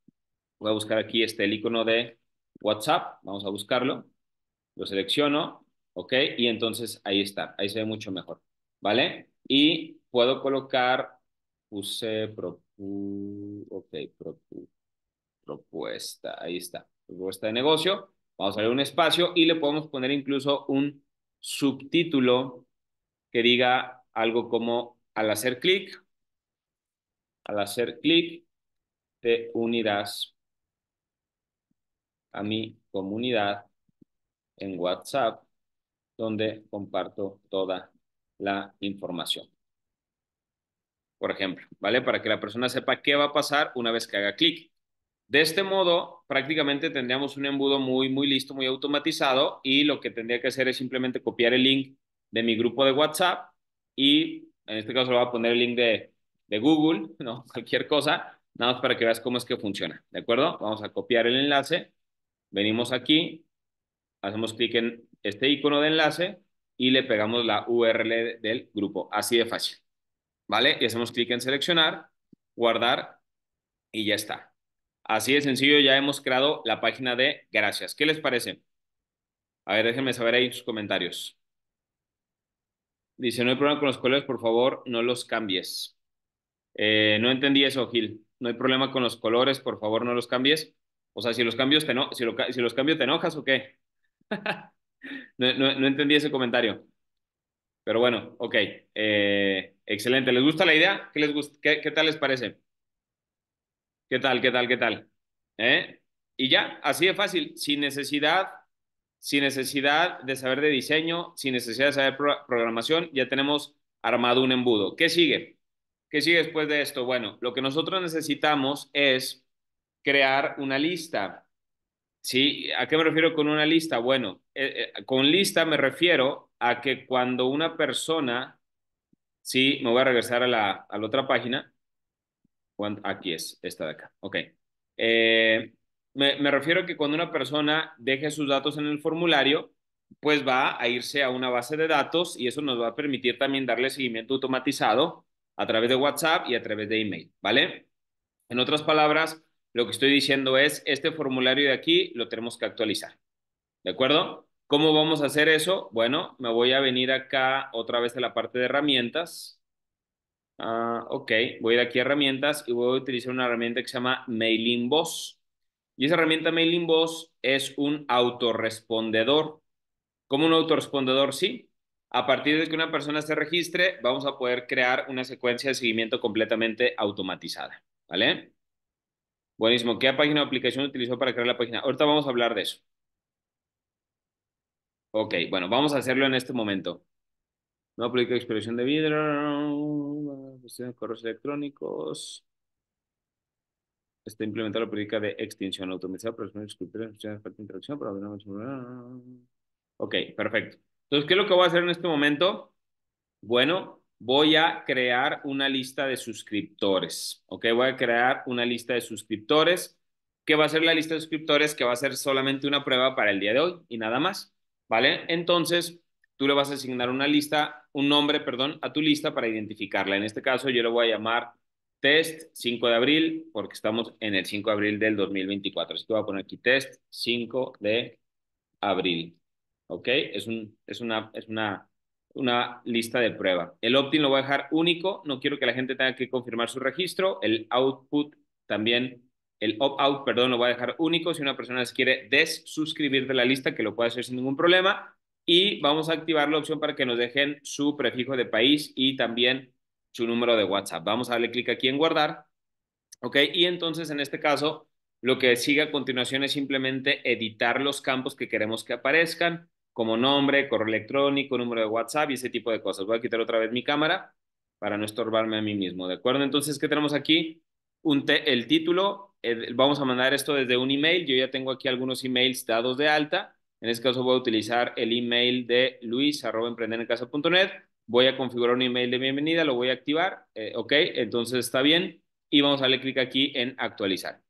A: Voy a buscar aquí este, el icono de WhatsApp, vamos a buscarlo. Lo selecciono, ok, y entonces ahí está, ahí se ve mucho mejor, ¿vale? Y puedo colocar, puse, ok, propuesta, ahí está, propuesta de negocio. Vamos a darle un espacio y le podemos poner incluso un subtítulo que diga algo como al hacer clic, al hacer clic, te unirás a mi comunidad en WhatsApp, donde comparto toda la información. Por ejemplo, ¿vale? Para que la persona sepa qué va a pasar una vez que haga clic. De este modo, prácticamente tendríamos un embudo muy, muy listo, muy automatizado y lo que tendría que hacer es simplemente copiar el link de mi grupo de WhatsApp y en este caso le voy a poner el link de, Google, ¿no? cualquier cosa, nada más para que veas cómo es que funciona, ¿de acuerdo? Vamos a copiar el enlace, venimos aquí, hacemos clic en este icono de enlace y le pegamos la URL del grupo, así de fácil, ¿vale? Y hacemos clic en seleccionar, guardar y ya está. Así de sencillo, ya hemos creado la página de gracias. ¿Qué les parece? A ver, déjenme saber ahí sus comentarios. Dice, no hay problema con los colores, por favor, no los cambies. Eh, no entendí eso, Gil. No hay problema con los colores, por favor, no los cambies. O sea, si los cambios te si, los te enojas o qué. no, entendí ese comentario. Pero bueno, ok. Eh, excelente. ¿Les gusta la idea? ¿Qué, les ¿Qué tal les parece? ¿Qué tal? ¿Qué tal? ¿Qué tal? ¿Eh? Y ya, así de fácil, sin necesidad, sin necesidad de saber de diseño, sin necesidad de saber programación, ya tenemos armado un embudo. ¿Qué sigue? ¿Qué sigue después de esto? Bueno, lo que nosotros necesitamos es crear una lista. ¿Sí? ¿A qué me refiero con una lista? Bueno, eh, eh, con lista me refiero a que cuando una persona, sí, me voy a regresar a la otra página, aquí es, esta de acá. Ok. Eh, me, me, refiero a que cuando una persona deje sus datos en el formulario, pues va a irse a una base de datos y eso nos va a permitir también darle seguimiento automatizado a través de WhatsApp y a través de email, ¿vale? En otras palabras, lo que estoy diciendo es, este formulario de aquí lo tenemos que actualizar, ¿de acuerdo? ¿Cómo vamos a hacer eso? Bueno, me voy a venir acá otra vez a la parte de herramientas Ah, ok, voy a ir aquí a herramientas y voy a utilizar una herramienta que se llama Mailing Boss. Y esa herramienta Mailing Boss es un autorrespondedor. ¿Cómo un autorrespondedor? Sí. A partir de que una persona se registre, vamos a poder crear una secuencia de seguimiento completamente automatizada. ¿Vale? Buenísimo. ¿Qué página o aplicación utilizó para crear la página? Ahorita vamos a hablar de eso. Ok, bueno, vamos a hacerlo en este momento. No de expresión de vidrio gestión correos electrónicos. Este, implementada la política de extinción automatizada falta de interacción, Ok, perfecto. Entonces, ¿qué es lo que voy a hacer en este momento? Bueno, voy a crear una lista de suscriptores. Ok, voy a crear una lista de suscriptores. ¿Qué va a ser la lista de suscriptores? Que va a ser solamente una prueba para el día de hoy y nada más. ¿Vale? Entonces, tú le vas a asignar una lista, un nombre, perdón, a tu lista para identificarla. En este caso yo lo voy a llamar test 5 de abril porque estamos en el 5 de abril del 2024. Así que voy a poner aquí test 5 de abril. ¿Ok? Es, un, es, una, es una, una lista de prueba. El opt-in lo voy a dejar único. No quiero que la gente tenga que confirmar su registro. El output también el opt-out, perdón, lo voy a dejar único. Si una persona se quiere desuscribir de la lista, que lo puede hacer sin ningún problema y vamos a activar la opción para que nos dejen su prefijo de país y también su número de WhatsApp. Vamos a darle clic aquí en guardar, ¿ok? Y entonces en este caso lo que sigue a continuación es simplemente editar los campos que queremos que aparezcan, como nombre, correo electrónico, número de WhatsApp y ese tipo de cosas. Voy a quitar otra vez mi cámara para no estorbarme a mí mismo, ¿de acuerdo? Entonces, ¿qué tenemos aquí? Un el título, vamos a mandar esto desde un email, yo ya tengo aquí algunos emails dados de alta, en este caso voy a utilizar el email de luis.emprenderencaso.net. Voy a configurar un email de bienvenida, lo voy a activar. Eh, ok, entonces está bien. Y vamos a darle clic aquí en actualizar.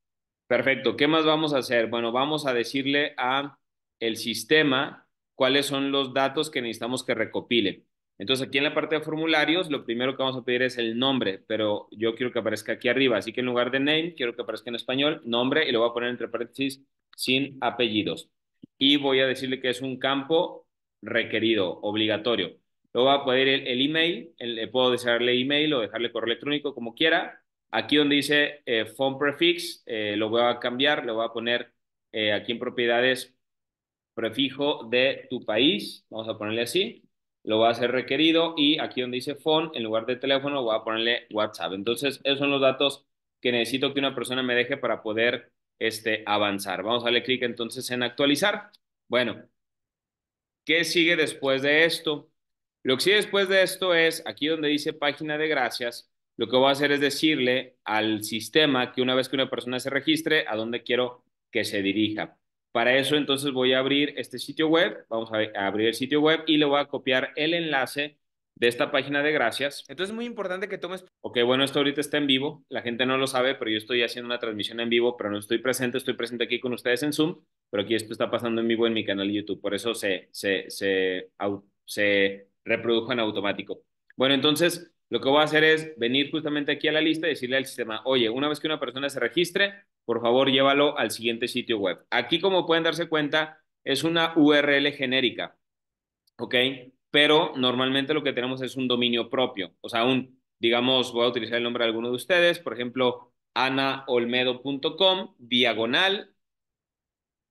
A: Perfecto. ¿Qué más vamos a hacer? Bueno, vamos a decirle a el sistema cuáles son los datos que necesitamos que recopile. Entonces aquí en la parte de formularios, lo primero que vamos a pedir es el nombre, pero yo quiero que aparezca aquí arriba. Así que en lugar de name, quiero que aparezca en español, nombre, y lo voy a poner entre paréntesis sin apellidos y voy a decirle que es un campo requerido, obligatorio. Luego va a poder el, email, le puedo desearle email o dejarle correo electrónico, como quiera. Aquí donde dice eh, phone prefix, eh, lo voy a cambiar, Lo voy a poner eh, aquí en propiedades prefijo de tu país, vamos a ponerle así, lo va a hacer requerido y aquí donde dice phone, en lugar de teléfono, voy a ponerle WhatsApp. Entonces, esos son los datos que necesito que una persona me deje para poder este, avanzar. Vamos a darle clic entonces en actualizar. Bueno, ¿qué sigue después de esto? Lo que sigue después de esto es, aquí donde dice página de gracias, lo que voy a hacer es decirle al sistema que una vez que una persona se registre, a dónde quiero que se dirija. Para eso entonces voy a abrir este sitio web, vamos a, abrir el sitio web y le voy a copiar el enlace de esta página de gracias. Entonces es muy importante que tomes... Ok, bueno, esto ahorita está en vivo, la gente no lo sabe, pero yo estoy haciendo una transmisión en vivo, pero no estoy presente, estoy presente aquí con ustedes en Zoom, pero aquí esto está pasando en vivo en mi canal YouTube, por eso se, se, se, se reprodujo en automático. Bueno, entonces lo que voy a hacer es venir justamente aquí a la lista y decirle al sistema, oye, una vez que una persona se registre, por favor llévalo al siguiente sitio web. Aquí, como pueden darse cuenta, es una URL genérica, ¿ok? pero normalmente lo que tenemos es un dominio propio, o sea, un, digamos, voy a utilizar el nombre de alguno de ustedes, por ejemplo, anaolmedo.com, diagonal,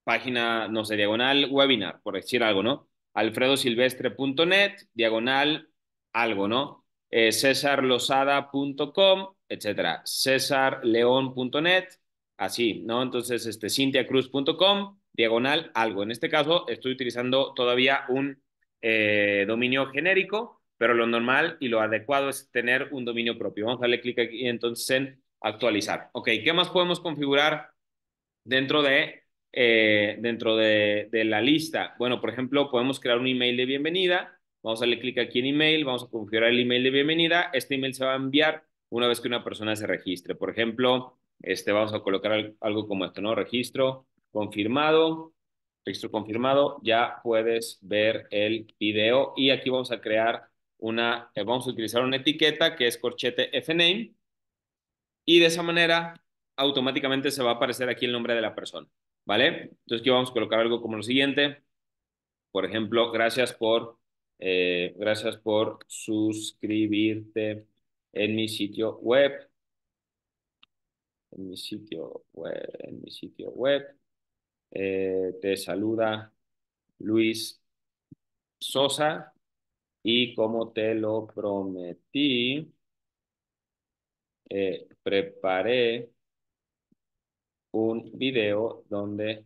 A: página, no sé, diagonal webinar, por decir algo, ¿no? alfredosilvestre.net, diagonal algo, ¿no? Eh, cesarlosada.com, etcétera, cesarleón.net, así, ¿no? Entonces, este, cintiacruz.com, diagonal algo. En este caso, estoy utilizando todavía un eh, dominio genérico, pero lo normal y lo adecuado es tener un dominio propio. Vamos a darle clic aquí entonces en actualizar. Ok, ¿qué más podemos configurar dentro de eh, dentro de, la lista. Bueno, por ejemplo, podemos crear un email de bienvenida. Vamos a darle clic aquí en email, vamos a configurar el email de bienvenida. Este email se va a enviar una vez que una persona se registre. Por ejemplo, este, vamos a colocar algo como esto, ¿no? Registro confirmado texto confirmado, ya puedes ver el video y aquí vamos a crear una, eh, vamos a utilizar una etiqueta que es corchete fname y de esa manera automáticamente se va a aparecer aquí el nombre de la persona, ¿vale? Entonces aquí vamos a colocar algo como lo siguiente, por ejemplo, gracias por, eh, gracias por suscribirte en mi sitio web, en mi sitio web, en mi sitio web, eh, te saluda Luis Sosa y como te lo prometí, eh, preparé un video donde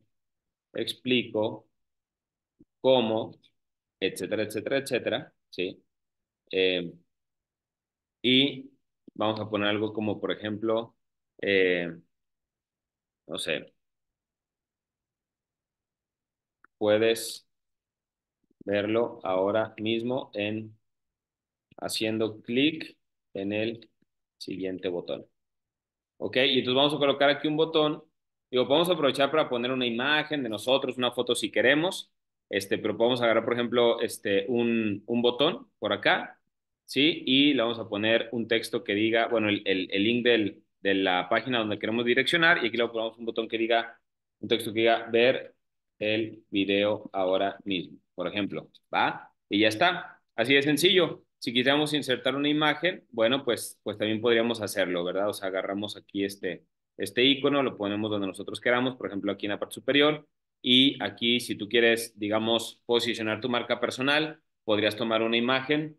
A: explico cómo, etcétera, etcétera, etcétera, ¿sí? Eh, y vamos a poner algo como, por ejemplo, no sé, puedes verlo ahora mismo en haciendo clic en el siguiente botón. ¿Ok? Y entonces vamos a colocar aquí un botón. Digo, podemos aprovechar para poner una imagen de nosotros, una foto si queremos. Este, pero podemos agarrar, por ejemplo, este, un, un botón por acá, ¿sí? Y le vamos a poner un texto que diga, bueno, el, el, el link del, de la página donde queremos direccionar y aquí le ponemos un botón que diga, un texto que diga ver el video ahora mismo, por ejemplo, ¿va? Y ya está, así de sencillo. Si quisiéramos insertar una imagen, bueno, pues, pues también podríamos hacerlo, ¿verdad? O sea, agarramos aquí este, este icono, lo ponemos donde nosotros queramos, por ejemplo, aquí en la parte superior, y aquí, si tú quieres, digamos, posicionar tu marca personal, podrías tomar una imagen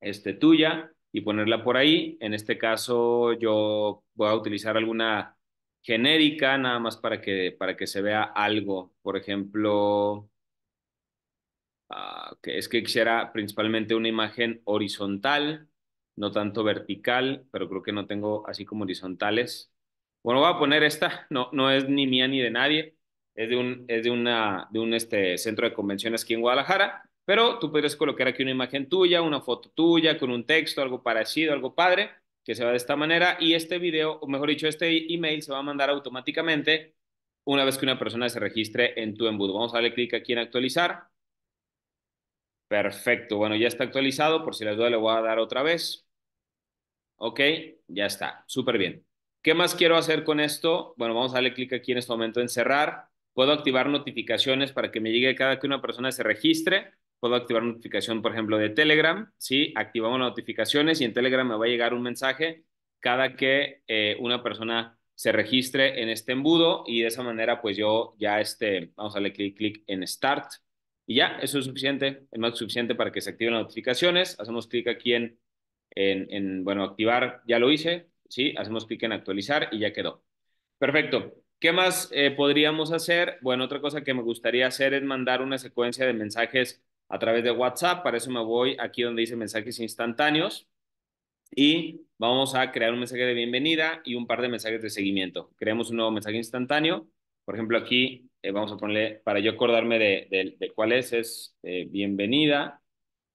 A: este, tuya y ponerla por ahí. En este caso, yo voy a utilizar alguna genérica, nada más para que, para que se vea algo. Por ejemplo, ah, que es que quisiera principalmente una imagen horizontal, no tanto vertical, pero creo que no tengo así como horizontales. Bueno, voy a poner esta, no, no es ni mía ni de nadie, es de un, es de una, de un este, centro de convenciones aquí en Guadalajara, pero tú puedes colocar aquí una imagen tuya, una foto tuya, con un texto, algo parecido, algo padre, que se va de esta manera y este video, o mejor dicho, este email se va a mandar automáticamente una vez que una persona se registre en tu embudo. Vamos a darle clic aquí en actualizar. Perfecto, bueno, ya está actualizado, por si les duda le voy a dar otra vez. Ok, ya está, súper bien. ¿Qué más quiero hacer con esto? Bueno, vamos a darle clic aquí en este momento en cerrar. Puedo activar notificaciones para que me llegue cada que una persona se registre puedo activar notificación, por ejemplo, de Telegram, ¿sí? Activamos las notificaciones y en Telegram me va a llegar un mensaje cada que eh, una persona se registre en este embudo y de esa manera pues yo ya este, vamos a darle clic, clic en Start y ya, eso es suficiente, es más suficiente para que se activen las notificaciones. Hacemos clic aquí en, en, bueno, activar, ya lo hice, ¿sí? Hacemos clic en actualizar y ya quedó. Perfecto. ¿Qué más eh, podríamos hacer? Bueno, otra cosa que me gustaría hacer es mandar una secuencia de mensajes a través de WhatsApp. Para eso me voy aquí donde dice mensajes instantáneos y vamos a crear un mensaje de bienvenida y un par de mensajes de seguimiento. Creamos un nuevo mensaje instantáneo. Por ejemplo, aquí eh, vamos a ponerle, para yo acordarme de, cuál es, es eh, bienvenida,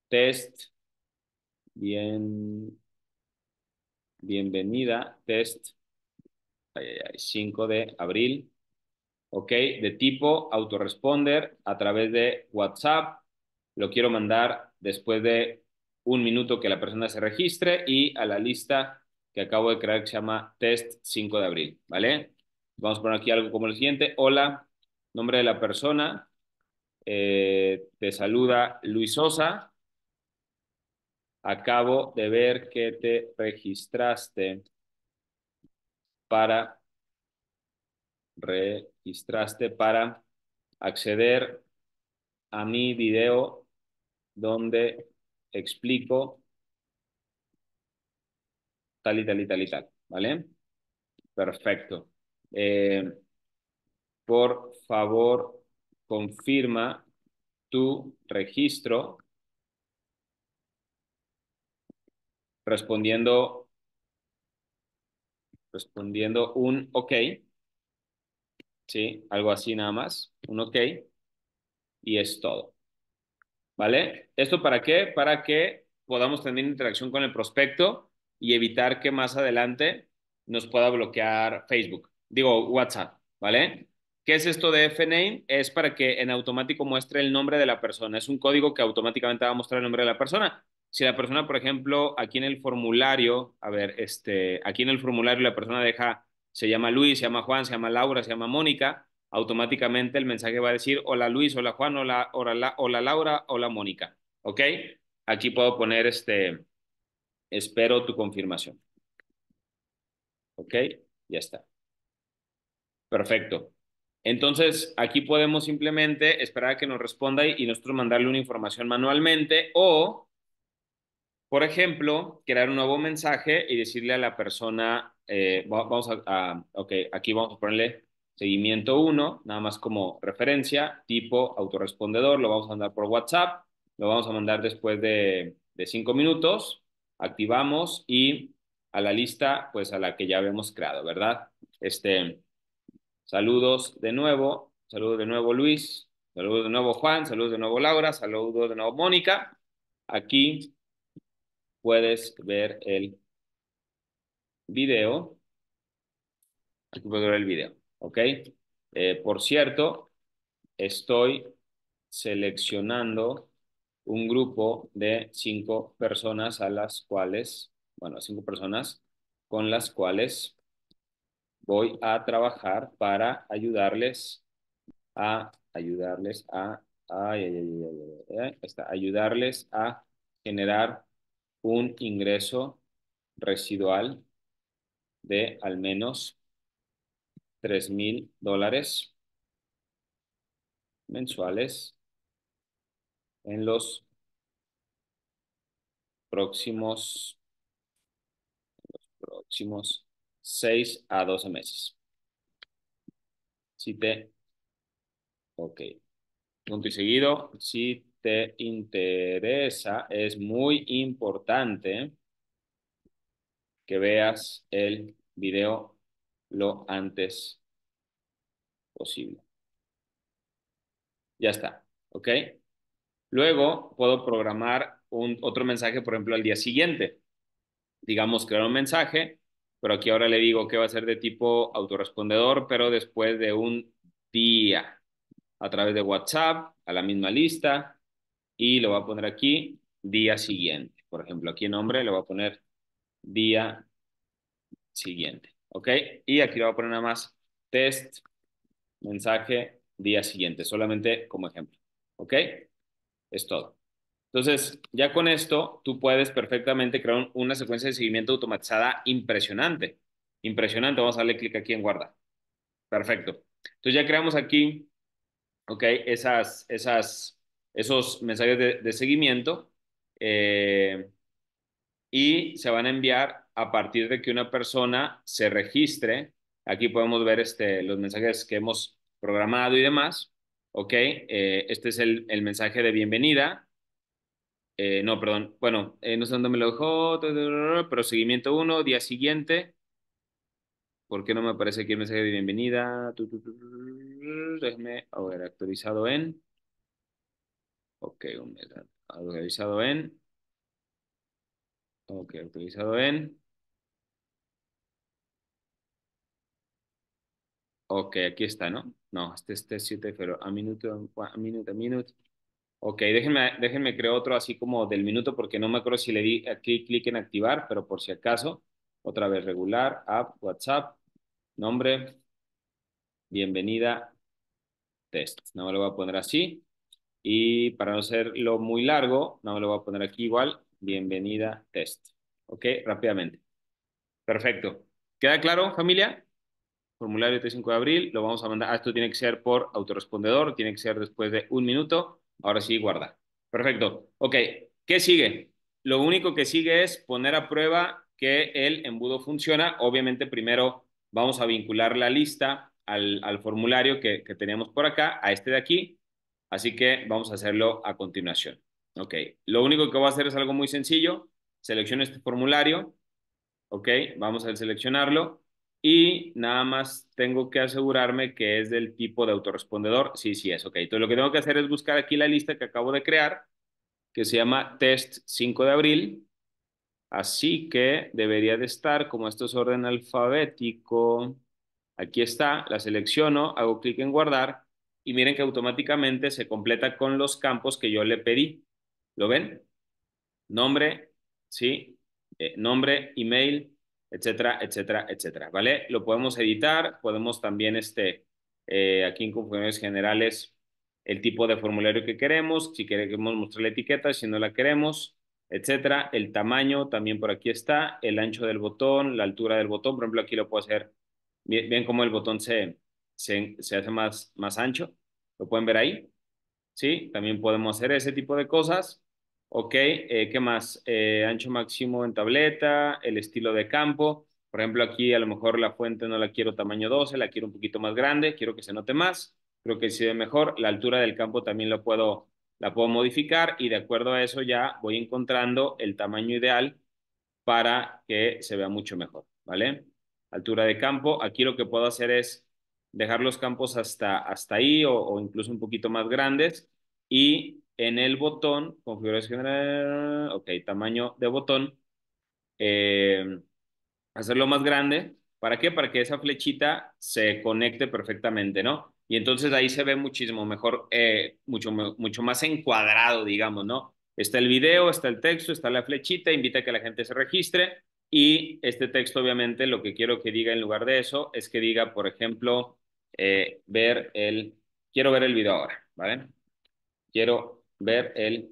A: test, bien, bienvenida, test, 5 de abril, ok, de tipo autoresponder a través de WhatsApp lo quiero mandar después de un minuto que la persona se registre y a la lista que acabo de crear que se llama test 5 de abril, ¿vale? Vamos a poner aquí algo como el siguiente. Hola, nombre de la persona. Eh, te saluda Luis Sosa. Acabo de ver que te registraste para registraste para acceder a mi video donde explico tal y tal y tal y tal, ¿vale? Perfecto. Eh, por favor, confirma tu registro respondiendo, respondiendo un OK, ¿sí? Algo así nada más, un OK, y es todo. ¿Vale? ¿Esto para qué? Para que podamos tener interacción con el prospecto y evitar que más adelante nos pueda bloquear Facebook, digo WhatsApp, ¿vale? ¿Qué es esto de FNAME? Es para que en automático muestre el nombre de la persona. Es un código que automáticamente va a mostrar el nombre de la persona. Si la persona, por ejemplo, aquí en el formulario, a ver, este, aquí en el formulario la persona deja, se llama Luis, se llama Juan, se llama Laura, se llama Mónica, automáticamente el mensaje va a decir hola Luis, hola Juan, hola, hola, hola Laura, hola Mónica. ¿Ok? Aquí puedo poner este, espero tu confirmación. ¿Ok? Ya está. Perfecto. Entonces, aquí podemos simplemente esperar a que nos responda y, nosotros mandarle una información manualmente o, por ejemplo, crear un nuevo mensaje y decirle a la persona, eh, vamos a, a, ok, aquí vamos a ponerle seguimiento 1, nada más como referencia, tipo autorrespondedor, lo vamos a mandar por WhatsApp, lo vamos a mandar después de, de cinco minutos, activamos y a la lista, pues a la que ya habíamos creado, ¿verdad? Este, saludos de nuevo, saludos de nuevo Luis, saludos de nuevo Juan, saludos de nuevo Laura, saludos de nuevo Mónica. Aquí puedes ver el video. Aquí puedes ver el video. ¿Ok? Eh, por cierto, estoy seleccionando un grupo de cinco personas a las cuales, bueno, cinco personas con las cuales voy a trabajar para ayudarles a, ayudarles a, ayudarles a generar un ingreso residual de al menos tres mil dólares mensuales en los próximos, los próximos 6 a 12 meses. Si te, ok, punto y seguido, si te interesa, es muy importante que veas el video lo antes posible. Ya está, ¿ok? Luego puedo programar un, otro mensaje, por ejemplo, al día siguiente. Digamos, crear un mensaje, pero aquí ahora le digo que va a ser de tipo autorrespondedor, pero después de un día, a través de WhatsApp, a la misma lista, y lo voy a poner aquí día siguiente. Por ejemplo, aquí en nombre le voy a poner día siguiente. ¿Ok? Y aquí le voy a poner nada más test, mensaje, día siguiente, solamente como ejemplo. ¿Ok? Es todo. Entonces, ya con esto, tú puedes perfectamente crear una secuencia de seguimiento automatizada impresionante. Impresionante. Vamos a darle clic aquí en guardar. Perfecto. Entonces ya creamos aquí, ok, esas, esas, esos mensajes de, seguimiento eh, y se van a enviar a partir de que una persona se registre. Aquí podemos ver este, los mensajes que hemos programado y demás. ¿Ok? Eh, este es el, mensaje de bienvenida. Eh, no, perdón. Bueno, eh, no sé dónde me lo dejó, proseguimiento 1, día siguiente. ¿Por qué no me aparece aquí el mensaje de bienvenida? Déjeme, a ver, actualizado en. Ok, actualizado en. Ok, actualizado en. Ok, aquí está, ¿no? No, este, este es este 7 pero a minuto, a minuto, a minuto. Ok, déjenme, déjenme crear otro así como del minuto porque no me acuerdo si le di aquí clic en activar, pero por si acaso, otra vez regular, app, WhatsApp, nombre, bienvenida, test. No me lo voy a poner así. Y para no hacerlo muy largo, no me lo voy a poner aquí igual, bienvenida, test. Ok, rápidamente. Perfecto. ¿Queda claro, familia? formulario 35 de abril, lo vamos a mandar, ah, esto tiene que ser por autorrespondedor, tiene que ser después de un minuto, ahora sí, guarda. Perfecto. Ok, ¿qué sigue? Lo único que sigue es poner a prueba que el embudo funciona. Obviamente, primero vamos a vincular la lista al, al formulario que, que tenemos por acá, a este de aquí. Así que vamos a hacerlo a continuación. Ok, lo único que voy a hacer es algo muy sencillo. Selecciono este formulario. Ok, vamos a seleccionarlo y nada más tengo que asegurarme que es del tipo de autorrespondedor. Sí, sí es, ok. Entonces lo que tengo que hacer es buscar aquí la lista que acabo de crear, que se llama test 5 de abril. Así que debería de estar, como esto es orden alfabético, aquí está, la selecciono, hago clic en guardar y miren que automáticamente se completa con los campos que yo le pedí. ¿Lo ven? Nombre, sí, eh, nombre, email, etcétera, etcétera, etcétera, ¿vale? Lo podemos editar, podemos también este, eh, aquí en configuraciones generales el tipo de formulario que queremos, si queremos mostrar la etiqueta, si no la queremos, etcétera. El tamaño también por aquí está, el ancho del botón, la altura del botón, por ejemplo, aquí lo puedo hacer, bien, bien como el botón se, se, se, hace más, más ancho, lo pueden ver ahí, ¿sí? También podemos hacer ese tipo de cosas. Ok, eh, ¿qué más? Eh, ancho máximo en tableta, el estilo de campo. Por ejemplo, aquí a lo mejor la fuente no la quiero tamaño 12, la quiero un poquito más grande, quiero que se note más, creo que se ve mejor. La altura del campo también lo puedo, la puedo modificar y de acuerdo a eso ya voy encontrando el tamaño ideal para que se vea mucho mejor, ¿vale? Altura de campo, aquí lo que puedo hacer es dejar los campos hasta, hasta ahí o, o incluso un poquito más grandes y en el botón, configuración general, ok, tamaño de botón, eh, hacerlo más grande. ¿Para qué? Para que esa flechita se conecte perfectamente, ¿no? Y entonces ahí se ve muchísimo mejor, eh, mucho, mucho más encuadrado, digamos, ¿no? Está el video, está el texto, está la flechita, invita a que la gente se registre. Y este texto, obviamente, lo que quiero que diga en lugar de eso es que diga, por ejemplo, eh, ver el, quiero ver el video ahora, ¿vale? quiero ver el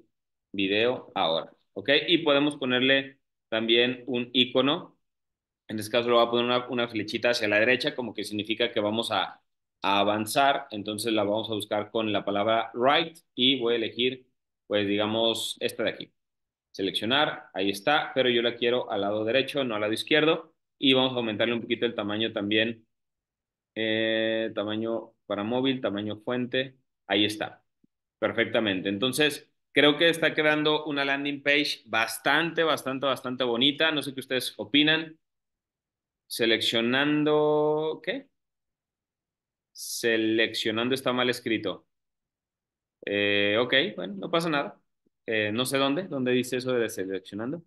A: video ahora. ¿Ok? Y podemos ponerle también un icono. En este caso le voy a poner una, flechita hacia la derecha, como que significa que vamos a, avanzar. Entonces la vamos a buscar con la palabra right y voy a elegir, pues digamos, esta de aquí. Seleccionar, ahí está, pero yo la quiero al lado derecho, no al lado izquierdo. Y vamos a aumentarle un poquito el tamaño también. Eh, tamaño para móvil, tamaño fuente. Ahí está. Perfectamente. Entonces, creo que está creando una landing page bastante, bastante, bastante bonita. No sé qué ustedes opinan. Seleccionando, ¿qué? Seleccionando está mal escrito. Eh, ok, bueno, no pasa nada. Eh, no sé dónde, dónde dice eso de seleccionando.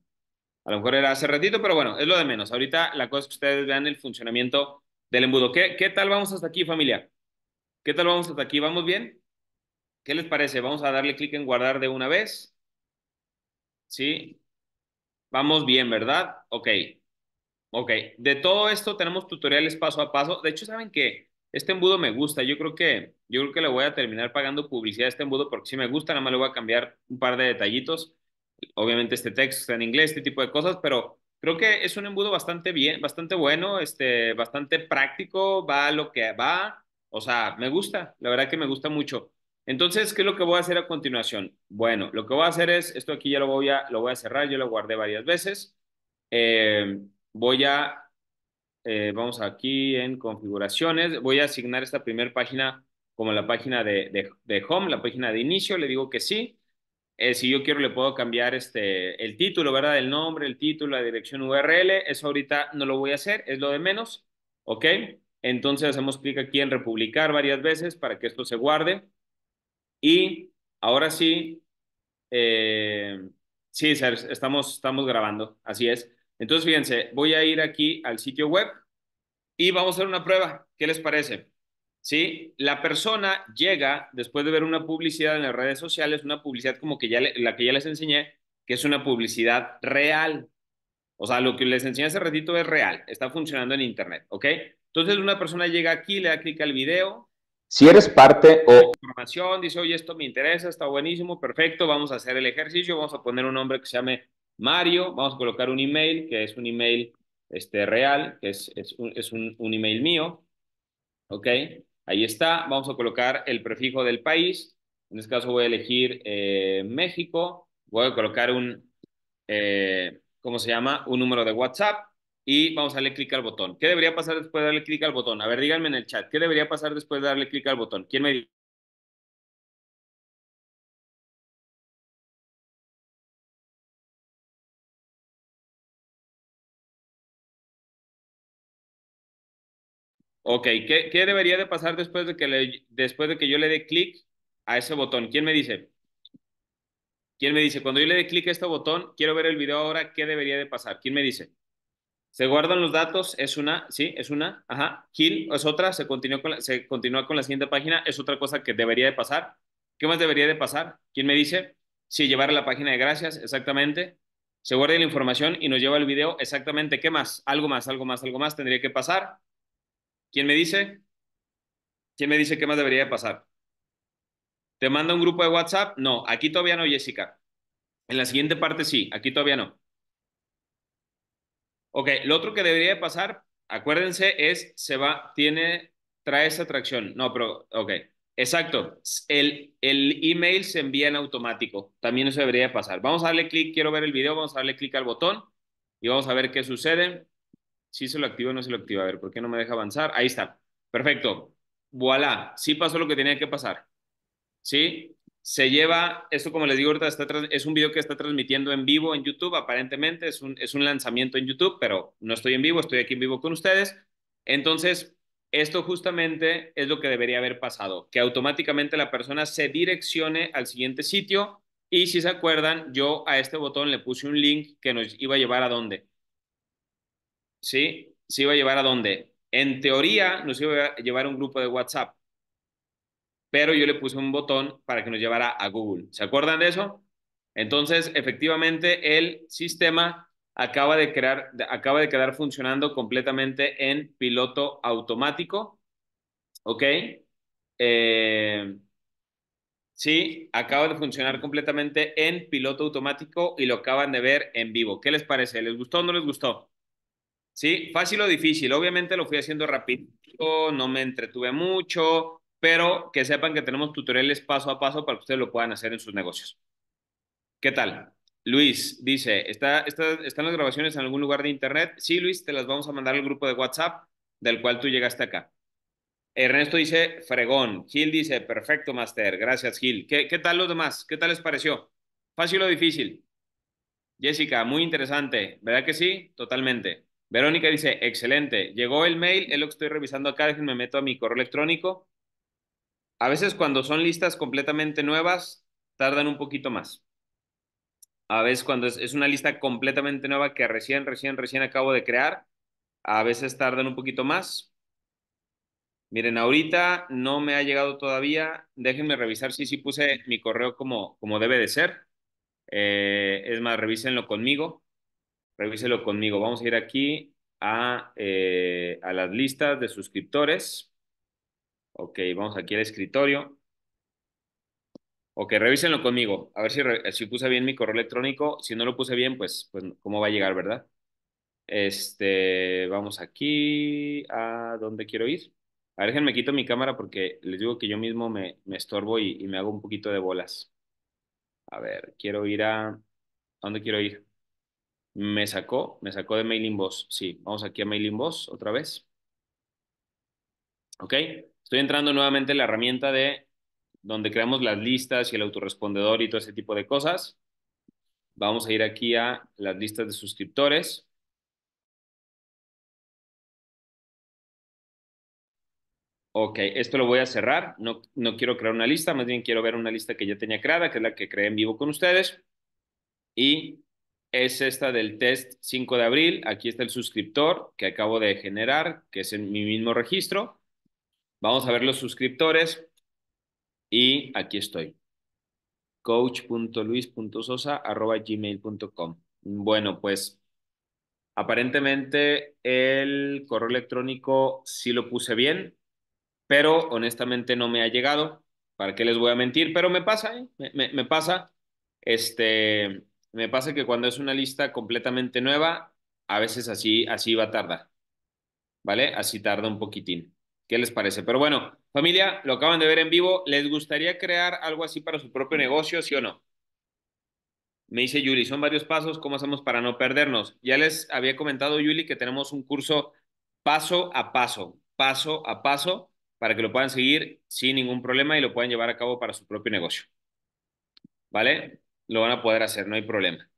A: A lo mejor era hace ratito, pero bueno, es lo de menos. Ahorita la cosa es que ustedes vean el funcionamiento del embudo. ¿Qué, qué tal vamos hasta aquí, familia? ¿Qué tal vamos hasta aquí? ¿Vamos bien? ¿Qué les parece? Vamos a darle clic en guardar de una vez. ¿Sí? Vamos bien, ¿verdad? Ok. Ok. De todo esto tenemos tutoriales paso a paso. De hecho, ¿saben que Este embudo me gusta. Yo creo que yo creo que le voy a terminar pagando publicidad a este embudo porque si me gusta, nada más le voy a cambiar un par de detallitos. Obviamente este texto está en inglés, este tipo de cosas, pero creo que es un embudo bastante bien, bastante bueno, este, bastante práctico, va lo que va. O sea, me gusta, la verdad que me gusta mucho. Entonces, ¿qué es lo que voy a hacer a continuación? Bueno, lo que voy a hacer es, esto aquí ya lo voy a, lo voy a cerrar, yo lo guardé varias veces. Eh, voy a, eh, vamos aquí en configuraciones, voy a asignar esta primera página como la página de, de, home, la página de inicio, le digo que sí. Eh, si yo quiero le puedo cambiar este, el título, ¿verdad? El nombre, el título, la dirección URL, eso ahorita no lo voy a hacer, es lo de menos, ¿ok? Entonces hacemos clic aquí en republicar varias veces para que esto se guarde. Y ahora sí, eh, sí, estamos, estamos grabando, así es. Entonces, fíjense, voy a ir aquí al sitio web y vamos a hacer una prueba. ¿Qué les parece? ¿sí? La persona llega después de ver una publicidad en las redes sociales, una publicidad como que ya la que ya les enseñé, que es una publicidad real. O sea, lo que les enseñé hace ratito es real, está funcionando en Internet, ¿ok? Entonces una persona llega aquí, le da clic al video, si eres parte o... Información, dice, oye, esto me interesa, está buenísimo, perfecto, vamos a hacer el ejercicio, vamos a poner un nombre que se llame Mario, vamos a colocar un email, que es un email este, real, que es, un, email mío, ¿ok? Ahí está, vamos a colocar el prefijo del país, en este caso voy a elegir eh, México, voy a colocar un, eh, ¿cómo se llama? Un número de WhatsApp, y vamos a darle clic al botón. ¿Qué debería pasar después de darle clic al botón? A ver, díganme en el chat, ¿qué debería pasar después de darle clic al botón? ¿Quién me dice? Ok, ¿Qué, debería de pasar después de que, después de que yo le dé clic a ese botón? ¿Quién me dice? ¿Quién me dice? Cuando yo le dé clic a este botón, quiero ver el video ahora, ¿qué debería de pasar? ¿Quién me dice? Se guardan los datos, es una, sí, es una, ajá. Gil es otra, se continúa, con la, se continúa con la siguiente página, es otra cosa que debería de pasar. ¿Qué más debería de pasar? ¿Quién me dice? Sí, llevar a la página de gracias, exactamente. Se guarda la información y nos lleva el video, exactamente. ¿Qué más? Algo más, algo más, algo más tendría que pasar. ¿Quién me dice? ¿Quién me dice qué más debería de pasar? ¿Te manda un grupo de WhatsApp? No, aquí todavía no, Jessica. En la siguiente parte sí, aquí todavía no. Ok, lo otro que debería pasar, acuérdense, es se va, tiene, trae esa atracción, No, pero, ok, exacto. El, el email se envía en automático. También eso debería pasar. Vamos a darle clic, quiero ver el video, vamos a darle clic al botón y vamos a ver qué sucede. Si se lo activa o no se lo activa. A ver, ¿por qué no me deja avanzar? Ahí está. Perfecto. Voilà. Sí pasó lo que tenía que pasar. ¿Sí? se lleva, esto como les digo ahorita, está, es un video que está transmitiendo en vivo en YouTube, aparentemente es un, es un lanzamiento en YouTube, pero no estoy en vivo, estoy aquí en vivo con ustedes. Entonces, esto justamente es lo que debería haber pasado, que automáticamente la persona se direccione al siguiente sitio y si se acuerdan, yo a este botón le puse un link que nos iba a llevar a dónde. ¿Sí? Se iba a llevar a dónde. En teoría, nos iba a llevar a un grupo de WhatsApp pero yo le puse un botón para que nos llevara a Google. ¿Se acuerdan de eso? Entonces, efectivamente, el sistema acaba de, crear, acaba de quedar funcionando completamente en piloto automático. ¿Ok? Eh, sí, acaba de funcionar completamente en piloto automático y lo acaban de ver en vivo. ¿Qué les parece? ¿Les gustó o no les gustó? Sí, fácil o difícil. Obviamente lo fui haciendo rápido, no me entretuve mucho, pero que sepan que tenemos tutoriales paso a paso para que ustedes lo puedan hacer en sus negocios. ¿Qué tal? Luis dice, ¿está, están las grabaciones en algún lugar de internet? Sí, Luis, te las vamos a mandar al grupo de WhatsApp del cual tú llegaste acá. Ernesto dice, fregón. Gil dice, perfecto, Master. Gracias, Gil. ¿Qué, ¿Qué tal los demás? ¿Qué tal les pareció? ¿Fácil o difícil? Jessica, muy interesante. ¿Verdad que sí? Totalmente. Verónica dice, excelente. Llegó el mail, es lo que estoy revisando acá. Déjenme meto a mi correo electrónico. A veces cuando son listas completamente nuevas, tardan un poquito más. A veces cuando es, una lista completamente nueva que recién, recién, recién acabo de crear, a veces tardan un poquito más. Miren, ahorita no me ha llegado todavía. Déjenme revisar si sí puse mi correo como, como debe de ser. Eh, es más, revísenlo conmigo. Revísenlo conmigo. Vamos a ir aquí a, eh, a las listas de suscriptores. Ok, vamos aquí al escritorio. Ok, revísenlo conmigo. A ver si, puse bien mi correo electrónico. Si no lo puse bien, pues, pues cómo va a llegar, ¿verdad? Este, vamos aquí a dónde quiero ir. A ver, déjenme quito mi cámara porque les digo que yo mismo me, me estorbo y, y, me hago un poquito de bolas. A ver, quiero ir a... ¿A dónde quiero ir? Me sacó, me sacó de Mailing Boss. Sí, vamos aquí a Mailing Boss otra vez. Ok estoy entrando nuevamente en la herramienta de donde creamos las listas y el autorrespondedor y todo ese tipo de cosas. Vamos a ir aquí a las listas de suscriptores. Ok, esto lo voy a cerrar. No, no quiero crear una lista, más bien quiero ver una lista que ya tenía creada, que es la que creé en vivo con ustedes. Y es esta del test 5 de abril. Aquí está el suscriptor que acabo de generar, que es en mi mismo registro. Vamos a ver los suscriptores. Y aquí estoy. coach.luis.sosa.gmail.com Bueno, pues aparentemente el correo electrónico sí lo puse bien, pero honestamente no me ha llegado. ¿Para qué les voy a mentir? Pero me pasa, ¿eh? me, me pasa. Este, me pasa que cuando es una lista completamente nueva, a veces así, así va a tardar. ¿Vale? Así tarda un poquitín qué les parece. Pero bueno, familia, lo acaban de ver en vivo. ¿Les gustaría crear algo así para su propio negocio, sí o no? Me dice Yuli, son varios pasos, ¿cómo hacemos para no perdernos? Ya les había comentado, Yuli, que tenemos un curso paso a paso, paso a paso, para que lo puedan seguir sin ningún problema y lo puedan llevar a cabo para su propio negocio. ¿Vale? Lo van a poder hacer, no hay problema.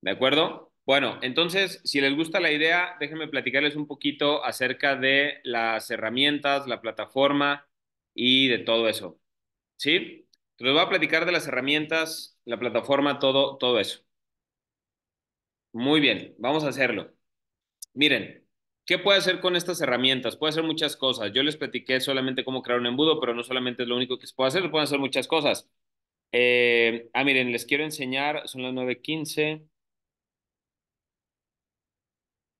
A: ¿De acuerdo? Bueno, entonces, si les gusta la idea, déjenme platicarles un poquito acerca de las herramientas, la plataforma y de todo eso. ¿Sí? Les voy a platicar de las herramientas, la plataforma, todo, todo eso. Muy bien, vamos a hacerlo. Miren, ¿qué puede hacer con estas herramientas? Puede hacer muchas cosas. Yo les platiqué solamente cómo crear un embudo, pero no solamente es lo único que se puede hacer, pueden hacer muchas cosas. Eh, ah, miren, les quiero enseñar, son las 9.15.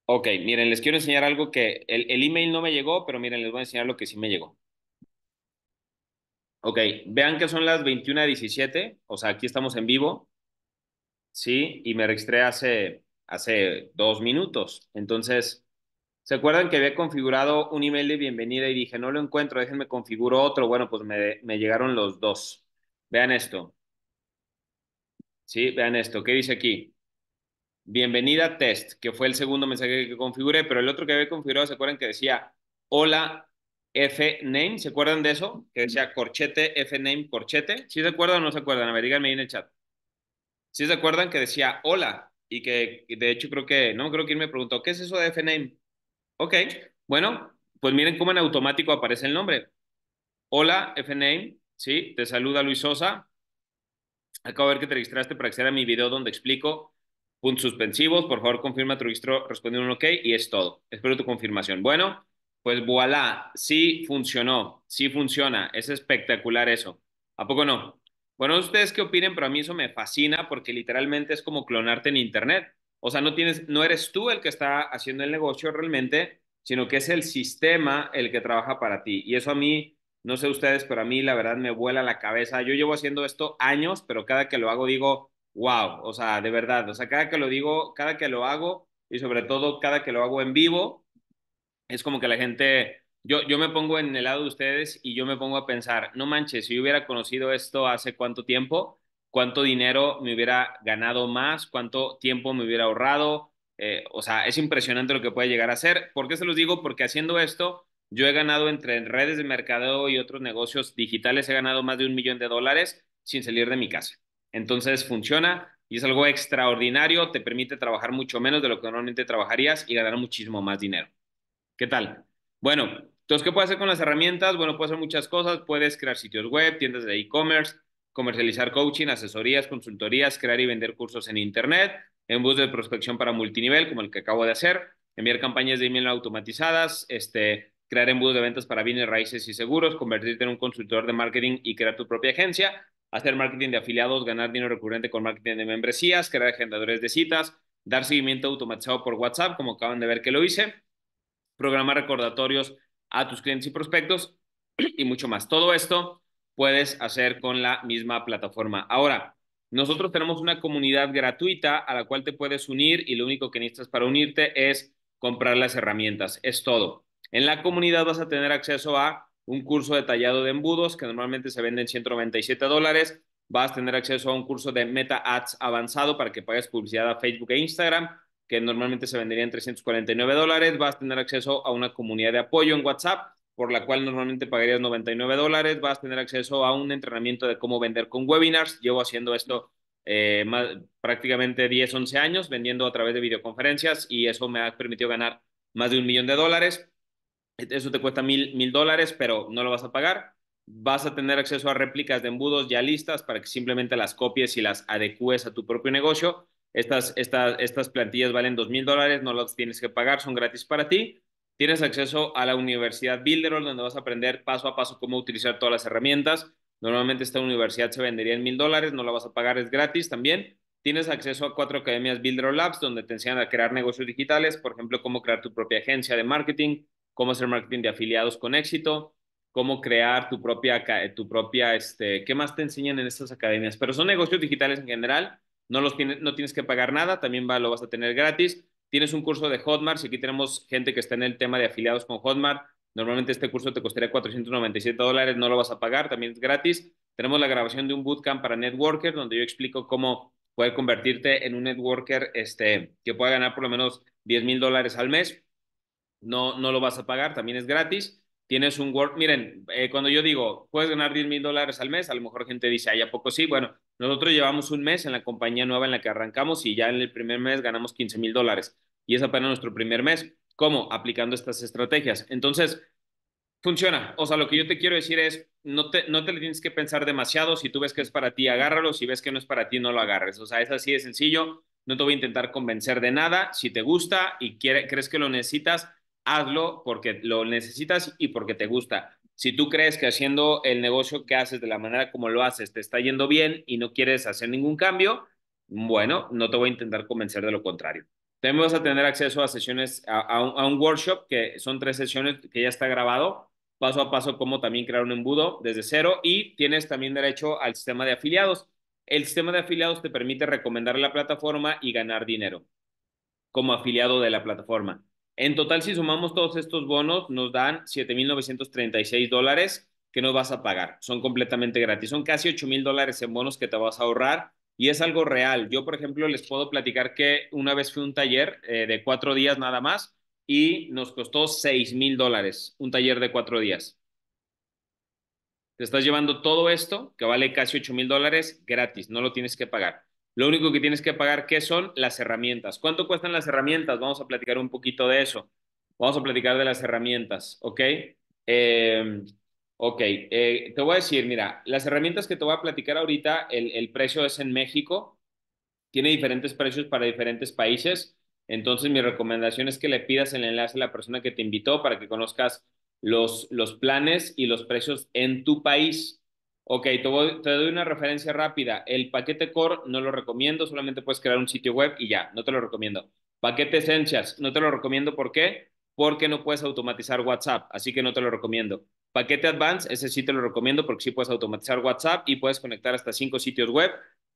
A: Ok, miren, les quiero enseñar algo que el, email no me llegó, pero miren, les voy a enseñar lo que sí me llegó. Ok, vean que son las 21.17, o sea, aquí estamos en vivo, ¿sí? Y me registré hace, hace dos minutos. Entonces, ¿se acuerdan que había configurado un email de bienvenida y dije, no lo encuentro, déjenme configuro otro? Bueno, pues me, me llegaron los dos. Vean esto. Sí, vean esto. ¿Qué dice aquí? bienvenida test, que fue el segundo mensaje que configuré, pero el otro que había configurado, ¿se acuerdan que decía hola f name, ¿Se acuerdan de eso? Que decía corchete fname corchete. ¿si se acuerdan o no se acuerdan? A ver, díganme ahí en el chat. ¿si se acuerdan que decía hola? Y que de hecho creo que, no, creo que él me preguntó, ¿qué es eso de fname? Ok, bueno, pues miren cómo en automático aparece el nombre. Hola fname, ¿sí? Te saluda Luis Sosa. Acabo de ver que te registraste para acceder a mi video donde explico puntos suspensivos, por favor confirma tu registro respondiendo un ok y es todo. Espero tu confirmación. Bueno, pues voilà, sí funcionó, sí funciona, es espectacular eso. ¿A poco no? Bueno, ustedes qué opinen, pero a mí eso me fascina porque literalmente es como clonarte en internet. O sea, no tienes no eres tú el que está haciendo el negocio realmente, sino que es el sistema el que trabaja para ti y eso a mí no sé ustedes, pero a mí la verdad me vuela la cabeza. Yo llevo haciendo esto años, pero cada que lo hago digo, wow, o sea, de verdad, o sea, cada que lo digo, cada que lo hago y sobre todo cada que lo hago en vivo, es como que la gente, yo, yo me pongo en el lado de ustedes y yo me pongo a pensar, no manches, si yo hubiera conocido esto hace cuánto tiempo, cuánto dinero me hubiera ganado más, cuánto tiempo me hubiera ahorrado, eh, o sea, es impresionante lo que puede llegar a ser. ¿Por qué se los digo? Porque haciendo esto, yo he ganado entre redes de mercado y otros negocios digitales, he ganado más de un millón de dólares sin salir de mi casa. Entonces funciona y es algo extraordinario, te permite trabajar mucho menos de lo que normalmente trabajarías y ganar muchísimo más dinero. ¿Qué tal? Bueno, entonces, ¿qué puedes hacer con las herramientas? Bueno, puedes hacer muchas cosas, puedes crear sitios web, tiendas de e-commerce, comercializar coaching, asesorías, consultorías, crear y vender cursos en Internet, en de prospección para multinivel, como el que acabo de hacer, enviar campañas de email automatizadas, este, crear embudos de ventas para bienes raíces y seguros, convertirte en un consultor de marketing y crear tu propia agencia hacer marketing de afiliados, ganar dinero recurrente con marketing de membresías, crear agendadores de citas, dar seguimiento automatizado por WhatsApp, como acaban de ver que lo hice, programar recordatorios a tus clientes y prospectos y mucho más. Todo esto puedes hacer con la misma plataforma. Ahora, nosotros tenemos una comunidad gratuita a la cual te puedes unir y lo único que necesitas para unirte es comprar las herramientas. Es todo. En la comunidad vas a tener acceso a un curso detallado de embudos que normalmente se vende en 197 dólares. Vas a tener acceso a un curso de Meta Ads avanzado para que pagues publicidad a Facebook e Instagram, que normalmente se vendería en 349 dólares. Vas a tener acceso a una comunidad de apoyo en WhatsApp, por la cual normalmente pagarías 99 dólares. Vas a tener acceso a un entrenamiento de cómo vender con webinars. Llevo haciendo esto eh, prácticamente 10, 11 años, vendiendo a través de videoconferencias y eso me ha permitido ganar más de un millón de dólares este, eso te cuesta mil, dólares, pero no lo vas a pagar. Vas a tener acceso a réplicas de embudos ya listas para que simplemente las copies y las adecues a tu propio negocio. Estas, estas plantillas valen dos mil dólares, no las tienes que pagar, son gratis para ti. Tienes acceso a la Universidad Builderall, donde vas a aprender paso a paso cómo utilizar todas las herramientas. Normalmente esta universidad se vendería en mil dólares, no la vas a pagar, es gratis también. Tienes acceso a cuatro academias Builderall Labs, donde te enseñan a crear negocios digitales, por ejemplo, cómo crear tu propia agencia de marketing, cómo hacer marketing de afiliados con éxito, cómo crear tu propia, tu propia, este, ¿qué más te enseñan en estas academias? Pero son negocios digitales en general, no, los tienes, no tienes que pagar nada, también va, lo vas a tener gratis. Tienes un curso de Hotmart, si aquí tenemos gente que está en el tema de afiliados con Hotmart, normalmente este curso te costaría 497 dólares, no lo vas a pagar, también es gratis. Tenemos la grabación de un bootcamp para networker, donde yo explico cómo poder convertirte en un networker este, que pueda ganar por lo menos 10 mil dólares al mes no, lo vas a pagar, también es gratis. Tienes un Word, miren, eh, cuando yo digo, puedes ganar 10 mil dólares al mes, a lo mejor gente dice, ay, ¿a poco sí? Bueno, nosotros llevamos un mes en la compañía nueva en la que arrancamos y ya en el primer mes ganamos 15 mil dólares. Y es apenas nuestro primer mes. ¿Cómo? Aplicando estas estrategias. Entonces, funciona. O sea, lo que yo te quiero decir es, no te, no te le tienes que pensar demasiado. Si tú ves que es para ti, agárralo. Si ves que no es para ti, no lo agarres. O sea, es así de sencillo. No te voy a intentar convencer de nada. Si te gusta y crees que lo necesitas, hazlo porque lo necesitas y porque te gusta. Si tú crees que haciendo el negocio que haces de la manera como lo haces te está yendo bien y no quieres hacer ningún cambio, bueno, no te voy a intentar convencer de lo contrario. También a tener acceso a sesiones, a, un, a, un, workshop que son tres sesiones que ya está grabado, paso a paso cómo también crear un embudo desde cero y tienes también derecho al sistema de afiliados. El sistema de afiliados te permite recomendar la plataforma y ganar dinero como afiliado de la plataforma. En total, si sumamos todos estos bonos, nos dan 7.936 dólares que no vas a pagar. Son completamente gratis. Son casi 8.000 dólares en bonos que te vas a ahorrar y es algo real. Yo, por ejemplo, les puedo platicar que una vez fui a un taller eh, de cuatro días nada más y nos costó 6.000 dólares un taller de cuatro días. Te estás llevando todo esto que vale casi 8.000 dólares gratis, no lo tienes que pagar. Lo único que tienes que pagar, ¿qué son las herramientas? ¿Cuánto cuestan las herramientas? Vamos a platicar un poquito de eso. Vamos a platicar de las herramientas, ¿ok? Em, ok, eh, te voy a decir, mira, las herramientas que te voy a platicar ahorita, el, precio es en México, tiene diferentes precios para diferentes países. Entonces, mi recomendación es que le pidas el enlace a la persona que te invitó para que conozcas los, los planes y los precios en tu país. Ok, te, doy una referencia rápida. El paquete core no lo recomiendo, solamente puedes crear un sitio web y ya, no te lo recomiendo. Paquete Essentials, no te lo recomiendo, ¿por qué? Porque no puedes automatizar WhatsApp, así que no te lo recomiendo. Paquete Advanced, ese sí te lo recomiendo porque sí puedes automatizar WhatsApp y puedes conectar hasta cinco sitios web.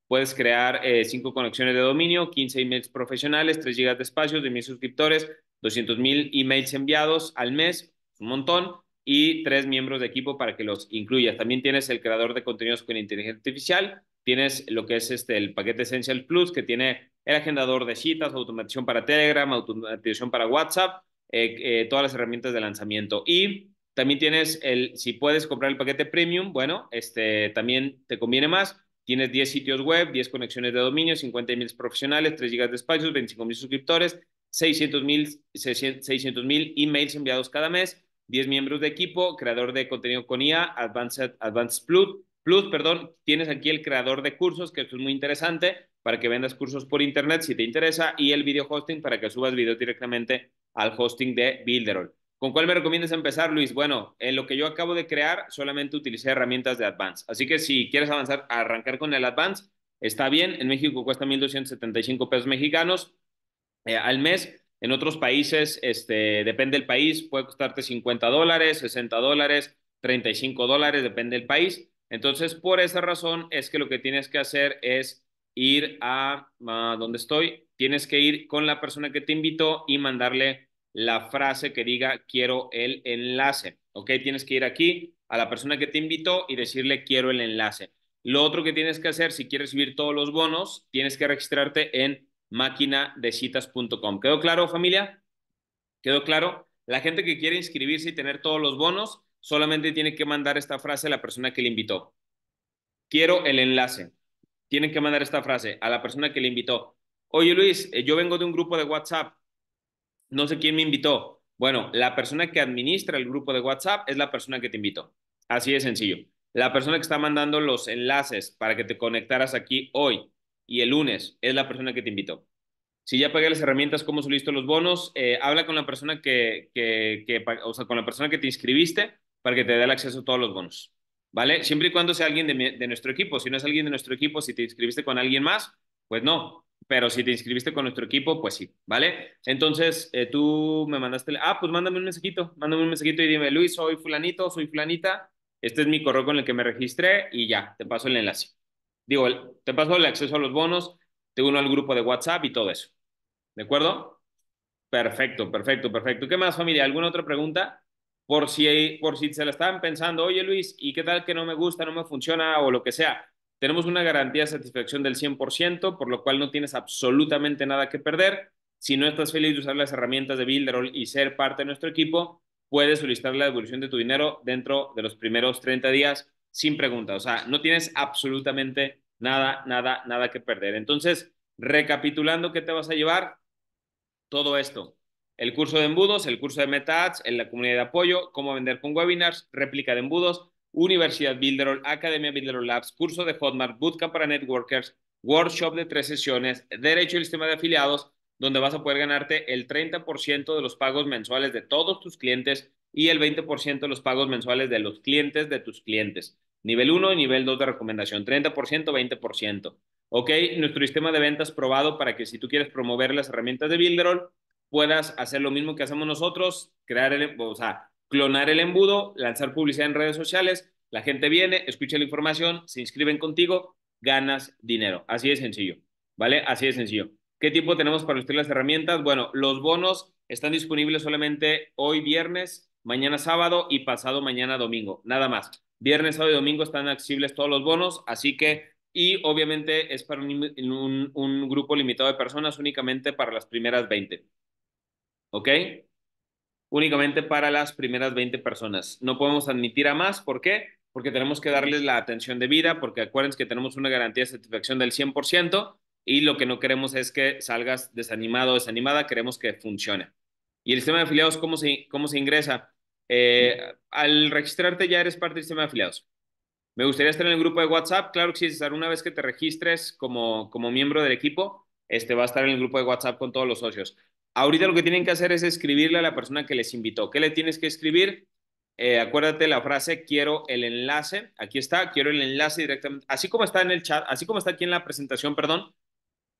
A: Puedes crear eh, cinco conexiones de dominio, 15 emails profesionales, 3 gigas de espacio, 10.000 suscriptores, 200.000 emails enviados al mes, un montón y tres miembros de equipo para que los incluyas. También tienes el creador de contenidos con inteligencia artificial, tienes lo que es este, el paquete Essential Plus, que tiene el agendador de citas, automatización para Telegram, automatización para WhatsApp, eh, eh, todas las herramientas de lanzamiento. Y también tienes el, si puedes comprar el paquete Premium, bueno, este también te conviene más. Tienes 10 sitios web, 10 conexiones de dominio, 50.000 profesionales, 3 gigas de espacios, 25 mil suscriptores, 600 mil emails enviados cada mes, 10 miembros de equipo, creador de contenido con IA, Advanced, Advanced Plus, Plus, perdón, tienes aquí el creador de cursos, que es muy interesante, para que vendas cursos por internet si te interesa, y el video hosting para que subas videos directamente al hosting de Builderall. ¿Con cuál me recomiendas empezar, Luis? Bueno, en lo que yo acabo de crear, solamente utilicé herramientas de Advance. Así que si quieres avanzar, arrancar con el Advance, está bien. En México cuesta 1.275 pesos mexicanos eh, al mes. En otros países, este, depende del país, puede costarte 50 dólares, 60 dólares, 35 dólares, depende del país. Entonces, por esa razón es que lo que tienes que hacer es ir a, donde estoy, tienes que ir con la persona que te invitó y mandarle la frase que diga quiero el enlace. ¿Ok? Tienes que ir aquí a la persona que te invitó y decirle quiero el enlace. Lo otro que tienes que hacer si quieres subir todos los bonos, tienes que registrarte en Máquina de citas.com. ¿Quedó claro, familia? ¿Quedó claro? La gente que quiere inscribirse y tener todos los bonos, solamente tiene que mandar esta frase a la persona que le invitó. Quiero el enlace. Tienen que mandar esta frase a la persona que le invitó. Oye, Luis, eh, yo vengo de un grupo de WhatsApp. No sé quién me invitó. Bueno, la persona que administra el grupo de WhatsApp es la persona que te invitó. Así de sencillo. La persona que está mandando los enlaces para que te conectaras aquí hoy y el lunes es la persona que te invitó. Si ya pagué las herramientas, cómo solicito los bonos, eh, habla con la persona que, que, con la persona que te inscribiste para que te dé el acceso a todos los bonos. ¿Vale? Siempre y cuando sea alguien de, nuestro equipo. Si no es alguien de nuestro equipo, si te inscribiste con alguien más, pues no. Pero si te inscribiste con nuestro equipo, pues sí, ¿vale? Entonces, eh, tú me mandaste, ah, pues mándame un mensajito, mándame un mensajito y dime, Luis, soy fulanito, soy fulanita, este es mi correo con el que me registré y ya, te paso el enlace. Digo, te paso el acceso a los bonos, te uno al grupo de WhatsApp y todo eso. ¿De acuerdo? Perfecto, perfecto, perfecto. ¿Qué más, familia? ¿Alguna otra pregunta? Por si, por si se la estaban pensando, oye Luis, ¿y qué tal que no me gusta, no me funciona o lo que sea? Tenemos una garantía de satisfacción del 100%, por lo cual no tienes absolutamente nada que perder. Si no estás feliz de usar las herramientas de Builderall y ser parte de nuestro equipo, puedes solicitar la devolución de tu dinero dentro de los primeros 30 días sin pregunta. O sea, no tienes absolutamente nada nada, nada, nada que perder. Entonces, recapitulando, ¿qué te vas a llevar? Todo esto. El curso de embudos, el curso de Meta en la comunidad de apoyo, cómo vender con webinars, réplica de embudos, Universidad Builderall, Academia Builderall Labs, curso de Hotmart, Bootcamp para Networkers, workshop de tres sesiones, derecho al sistema de afiliados, donde vas a poder ganarte el 30% de los pagos mensuales de todos tus clientes y el 20% de los pagos mensuales de los clientes de tus clientes. Nivel 1 y nivel 2 de recomendación, 30%, 20%. Ok, nuestro sistema de ventas probado para que si tú quieres promover las herramientas de Builderall, puedas hacer lo mismo que hacemos nosotros, crear el, em, o sea, clonar el embudo, lanzar publicidad en redes sociales, la gente viene, escucha la información, se inscriben contigo, ganas dinero. Así de sencillo, ¿vale? Así de sencillo. ¿Qué tipo tenemos para usted las herramientas? Bueno, los bonos están disponibles solamente hoy viernes, mañana sábado y pasado mañana domingo, nada más. Viernes, sábado y domingo están accesibles todos los bonos, así que, y obviamente es para un, grupo limitado de personas, únicamente para las primeras 20. ¿Ok? Únicamente para las primeras 20 personas. No podemos admitir a más, ¿por qué? Porque tenemos que darles la atención de vida porque acuérdense que tenemos una garantía de satisfacción del 100% y lo que no queremos es que salgas desanimado o desanimada, queremos que funcione. ¿Y el sistema de afiliados cómo se, cómo se ingresa? Eh, al registrarte ya eres parte del sistema de afiliados. Me gustaría estar en el grupo de WhatsApp. Claro que sí, una vez que te registres como, como miembro del equipo, este va a estar en el grupo de WhatsApp con todos los socios. Ahorita lo que tienen que hacer es escribirle a la persona que les invitó. ¿Qué le tienes que escribir? Eh, acuérdate la frase, quiero el enlace. Aquí está, quiero el enlace directamente. Así como está en el chat, así como está aquí en la presentación, perdón.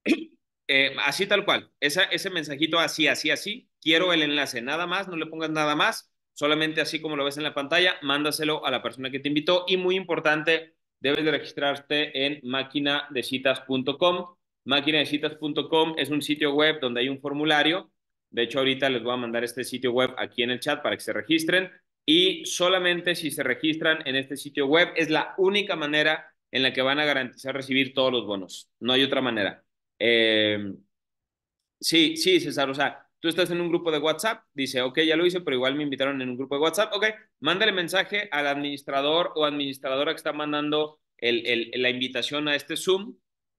A: Eh, así tal cual. ese mensajito así, así, así. Quiero el enlace. Nada más, no le pongas nada más solamente así como lo ves en la pantalla, mándaselo a la persona que te invitó y muy importante, debes de registrarte en Maquina-de-citas.com es un sitio web donde hay un formulario. De hecho, ahorita les voy a mandar este sitio web aquí en el chat para que se registren. Y solamente si se registran en este sitio web es la única manera en la que van a garantizar recibir todos los bonos. No hay otra manera. Eh, sí, sí, César. O sea, Tú estás en un grupo de WhatsApp, dice, ok, ya lo hice, pero igual me invitaron en un grupo de WhatsApp, ok, mándale mensaje al administrador o administradora que está mandando el, la invitación a este Zoom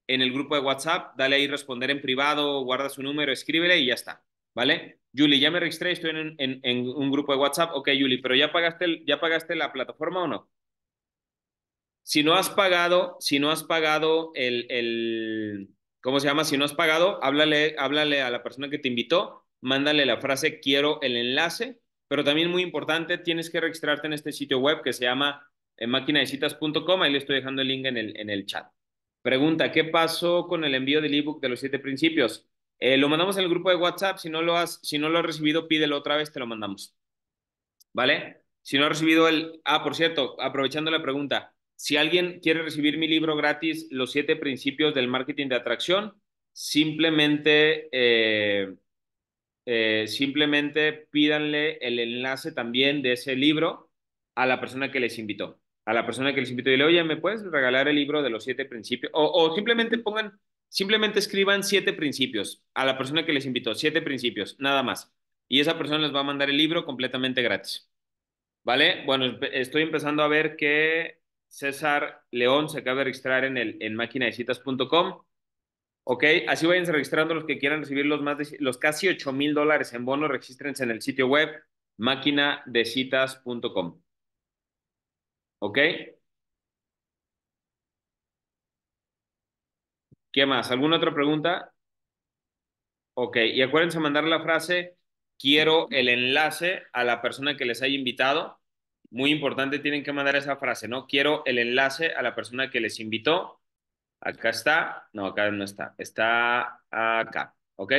A: en el grupo de WhatsApp, dale ahí responder en privado, guarda su número, escríbele y ya está, ¿vale? Julie, ya me registré, estoy en, un grupo de WhatsApp, ok, Julie, pero ya pagaste, ya pagaste la plataforma o no? Si no has pagado, si no has pagado el, el, ¿cómo se llama? Si no has pagado, háblale, háblale a la persona que te invitó mándale la frase quiero el enlace, pero también muy importante, tienes que registrarte en este sitio web que se llama de eh, maquinadecitas.com, ahí le estoy dejando el link en el, chat. Pregunta, ¿qué pasó con el envío del ebook de los siete principios? Eh, lo mandamos en el grupo de WhatsApp, si no, lo has, si no lo has recibido, pídelo otra vez, te lo mandamos. ¿Vale? Si no has recibido el... Ah, por cierto, aprovechando la pregunta, si alguien quiere recibir mi libro gratis, Los siete principios del marketing de atracción, simplemente... Eh, eh, simplemente pídanle el enlace también de ese libro a la persona que les invitó. A la persona que les invitó y le, oye, ¿me puedes regalar el libro de los siete principios? O, simplemente pongan, simplemente escriban siete principios a la persona que les invitó, siete principios, nada más. Y esa persona les va a mandar el libro completamente gratis. ¿Vale? Bueno, estoy empezando a ver que César León se acaba de registrar en, el, en citas.com. ¿ok? Así vayan registrando los que quieran recibir los, más los casi 8 mil dólares en bonos, regístrense en el sitio web maquinadecitas.com. ¿Ok? ¿Qué más? ¿Alguna otra pregunta? Ok, y acuérdense mandar la frase, quiero el enlace a la persona que les haya invitado. Muy importante, tienen que mandar esa frase, ¿no? Quiero el enlace a la persona que les invitó Acá está. No, acá no está. Está acá. ¿Ok?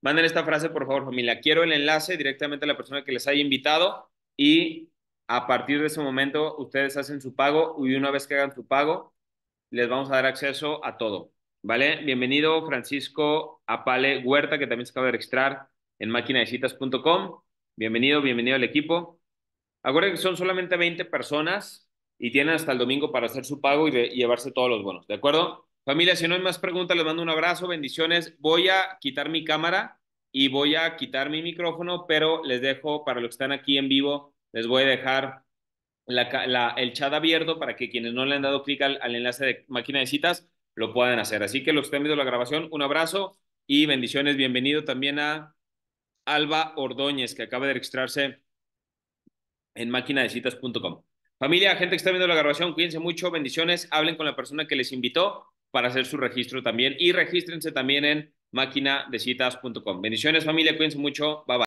A: Manden esta frase, por favor, familia. Quiero el enlace directamente a la persona que les haya invitado y a partir de ese momento ustedes hacen su pago y una vez que hagan su pago, les vamos a dar acceso a todo. ¿Vale? Bienvenido Francisco Apale Huerta, que también se acaba de registrar en maquinadecitas.com. Bienvenido, bienvenido al equipo. Acuérdense que son solamente 20 personas y tienen hasta el domingo para hacer su pago y, y llevarse todos los bonos, ¿de acuerdo? Familia, si no hay más preguntas, les mando un abrazo, bendiciones. Voy a quitar mi cámara y voy a quitar mi micrófono, pero les dejo, para los que están aquí en vivo, les voy a dejar el chat abierto para que quienes no le han dado clic al, enlace de máquina de citas lo puedan hacer. Así que los que están viendo la grabación, un abrazo y bendiciones. Bienvenido también a Alba Ordóñez, que acaba de registrarse en Citas.com. Familia, gente que está viendo la grabación, cuídense mucho, bendiciones, hablen con la persona que les invitó para hacer su registro también. Y regístrense también en máquina de Bendiciones familia, cuídense mucho, bye bye.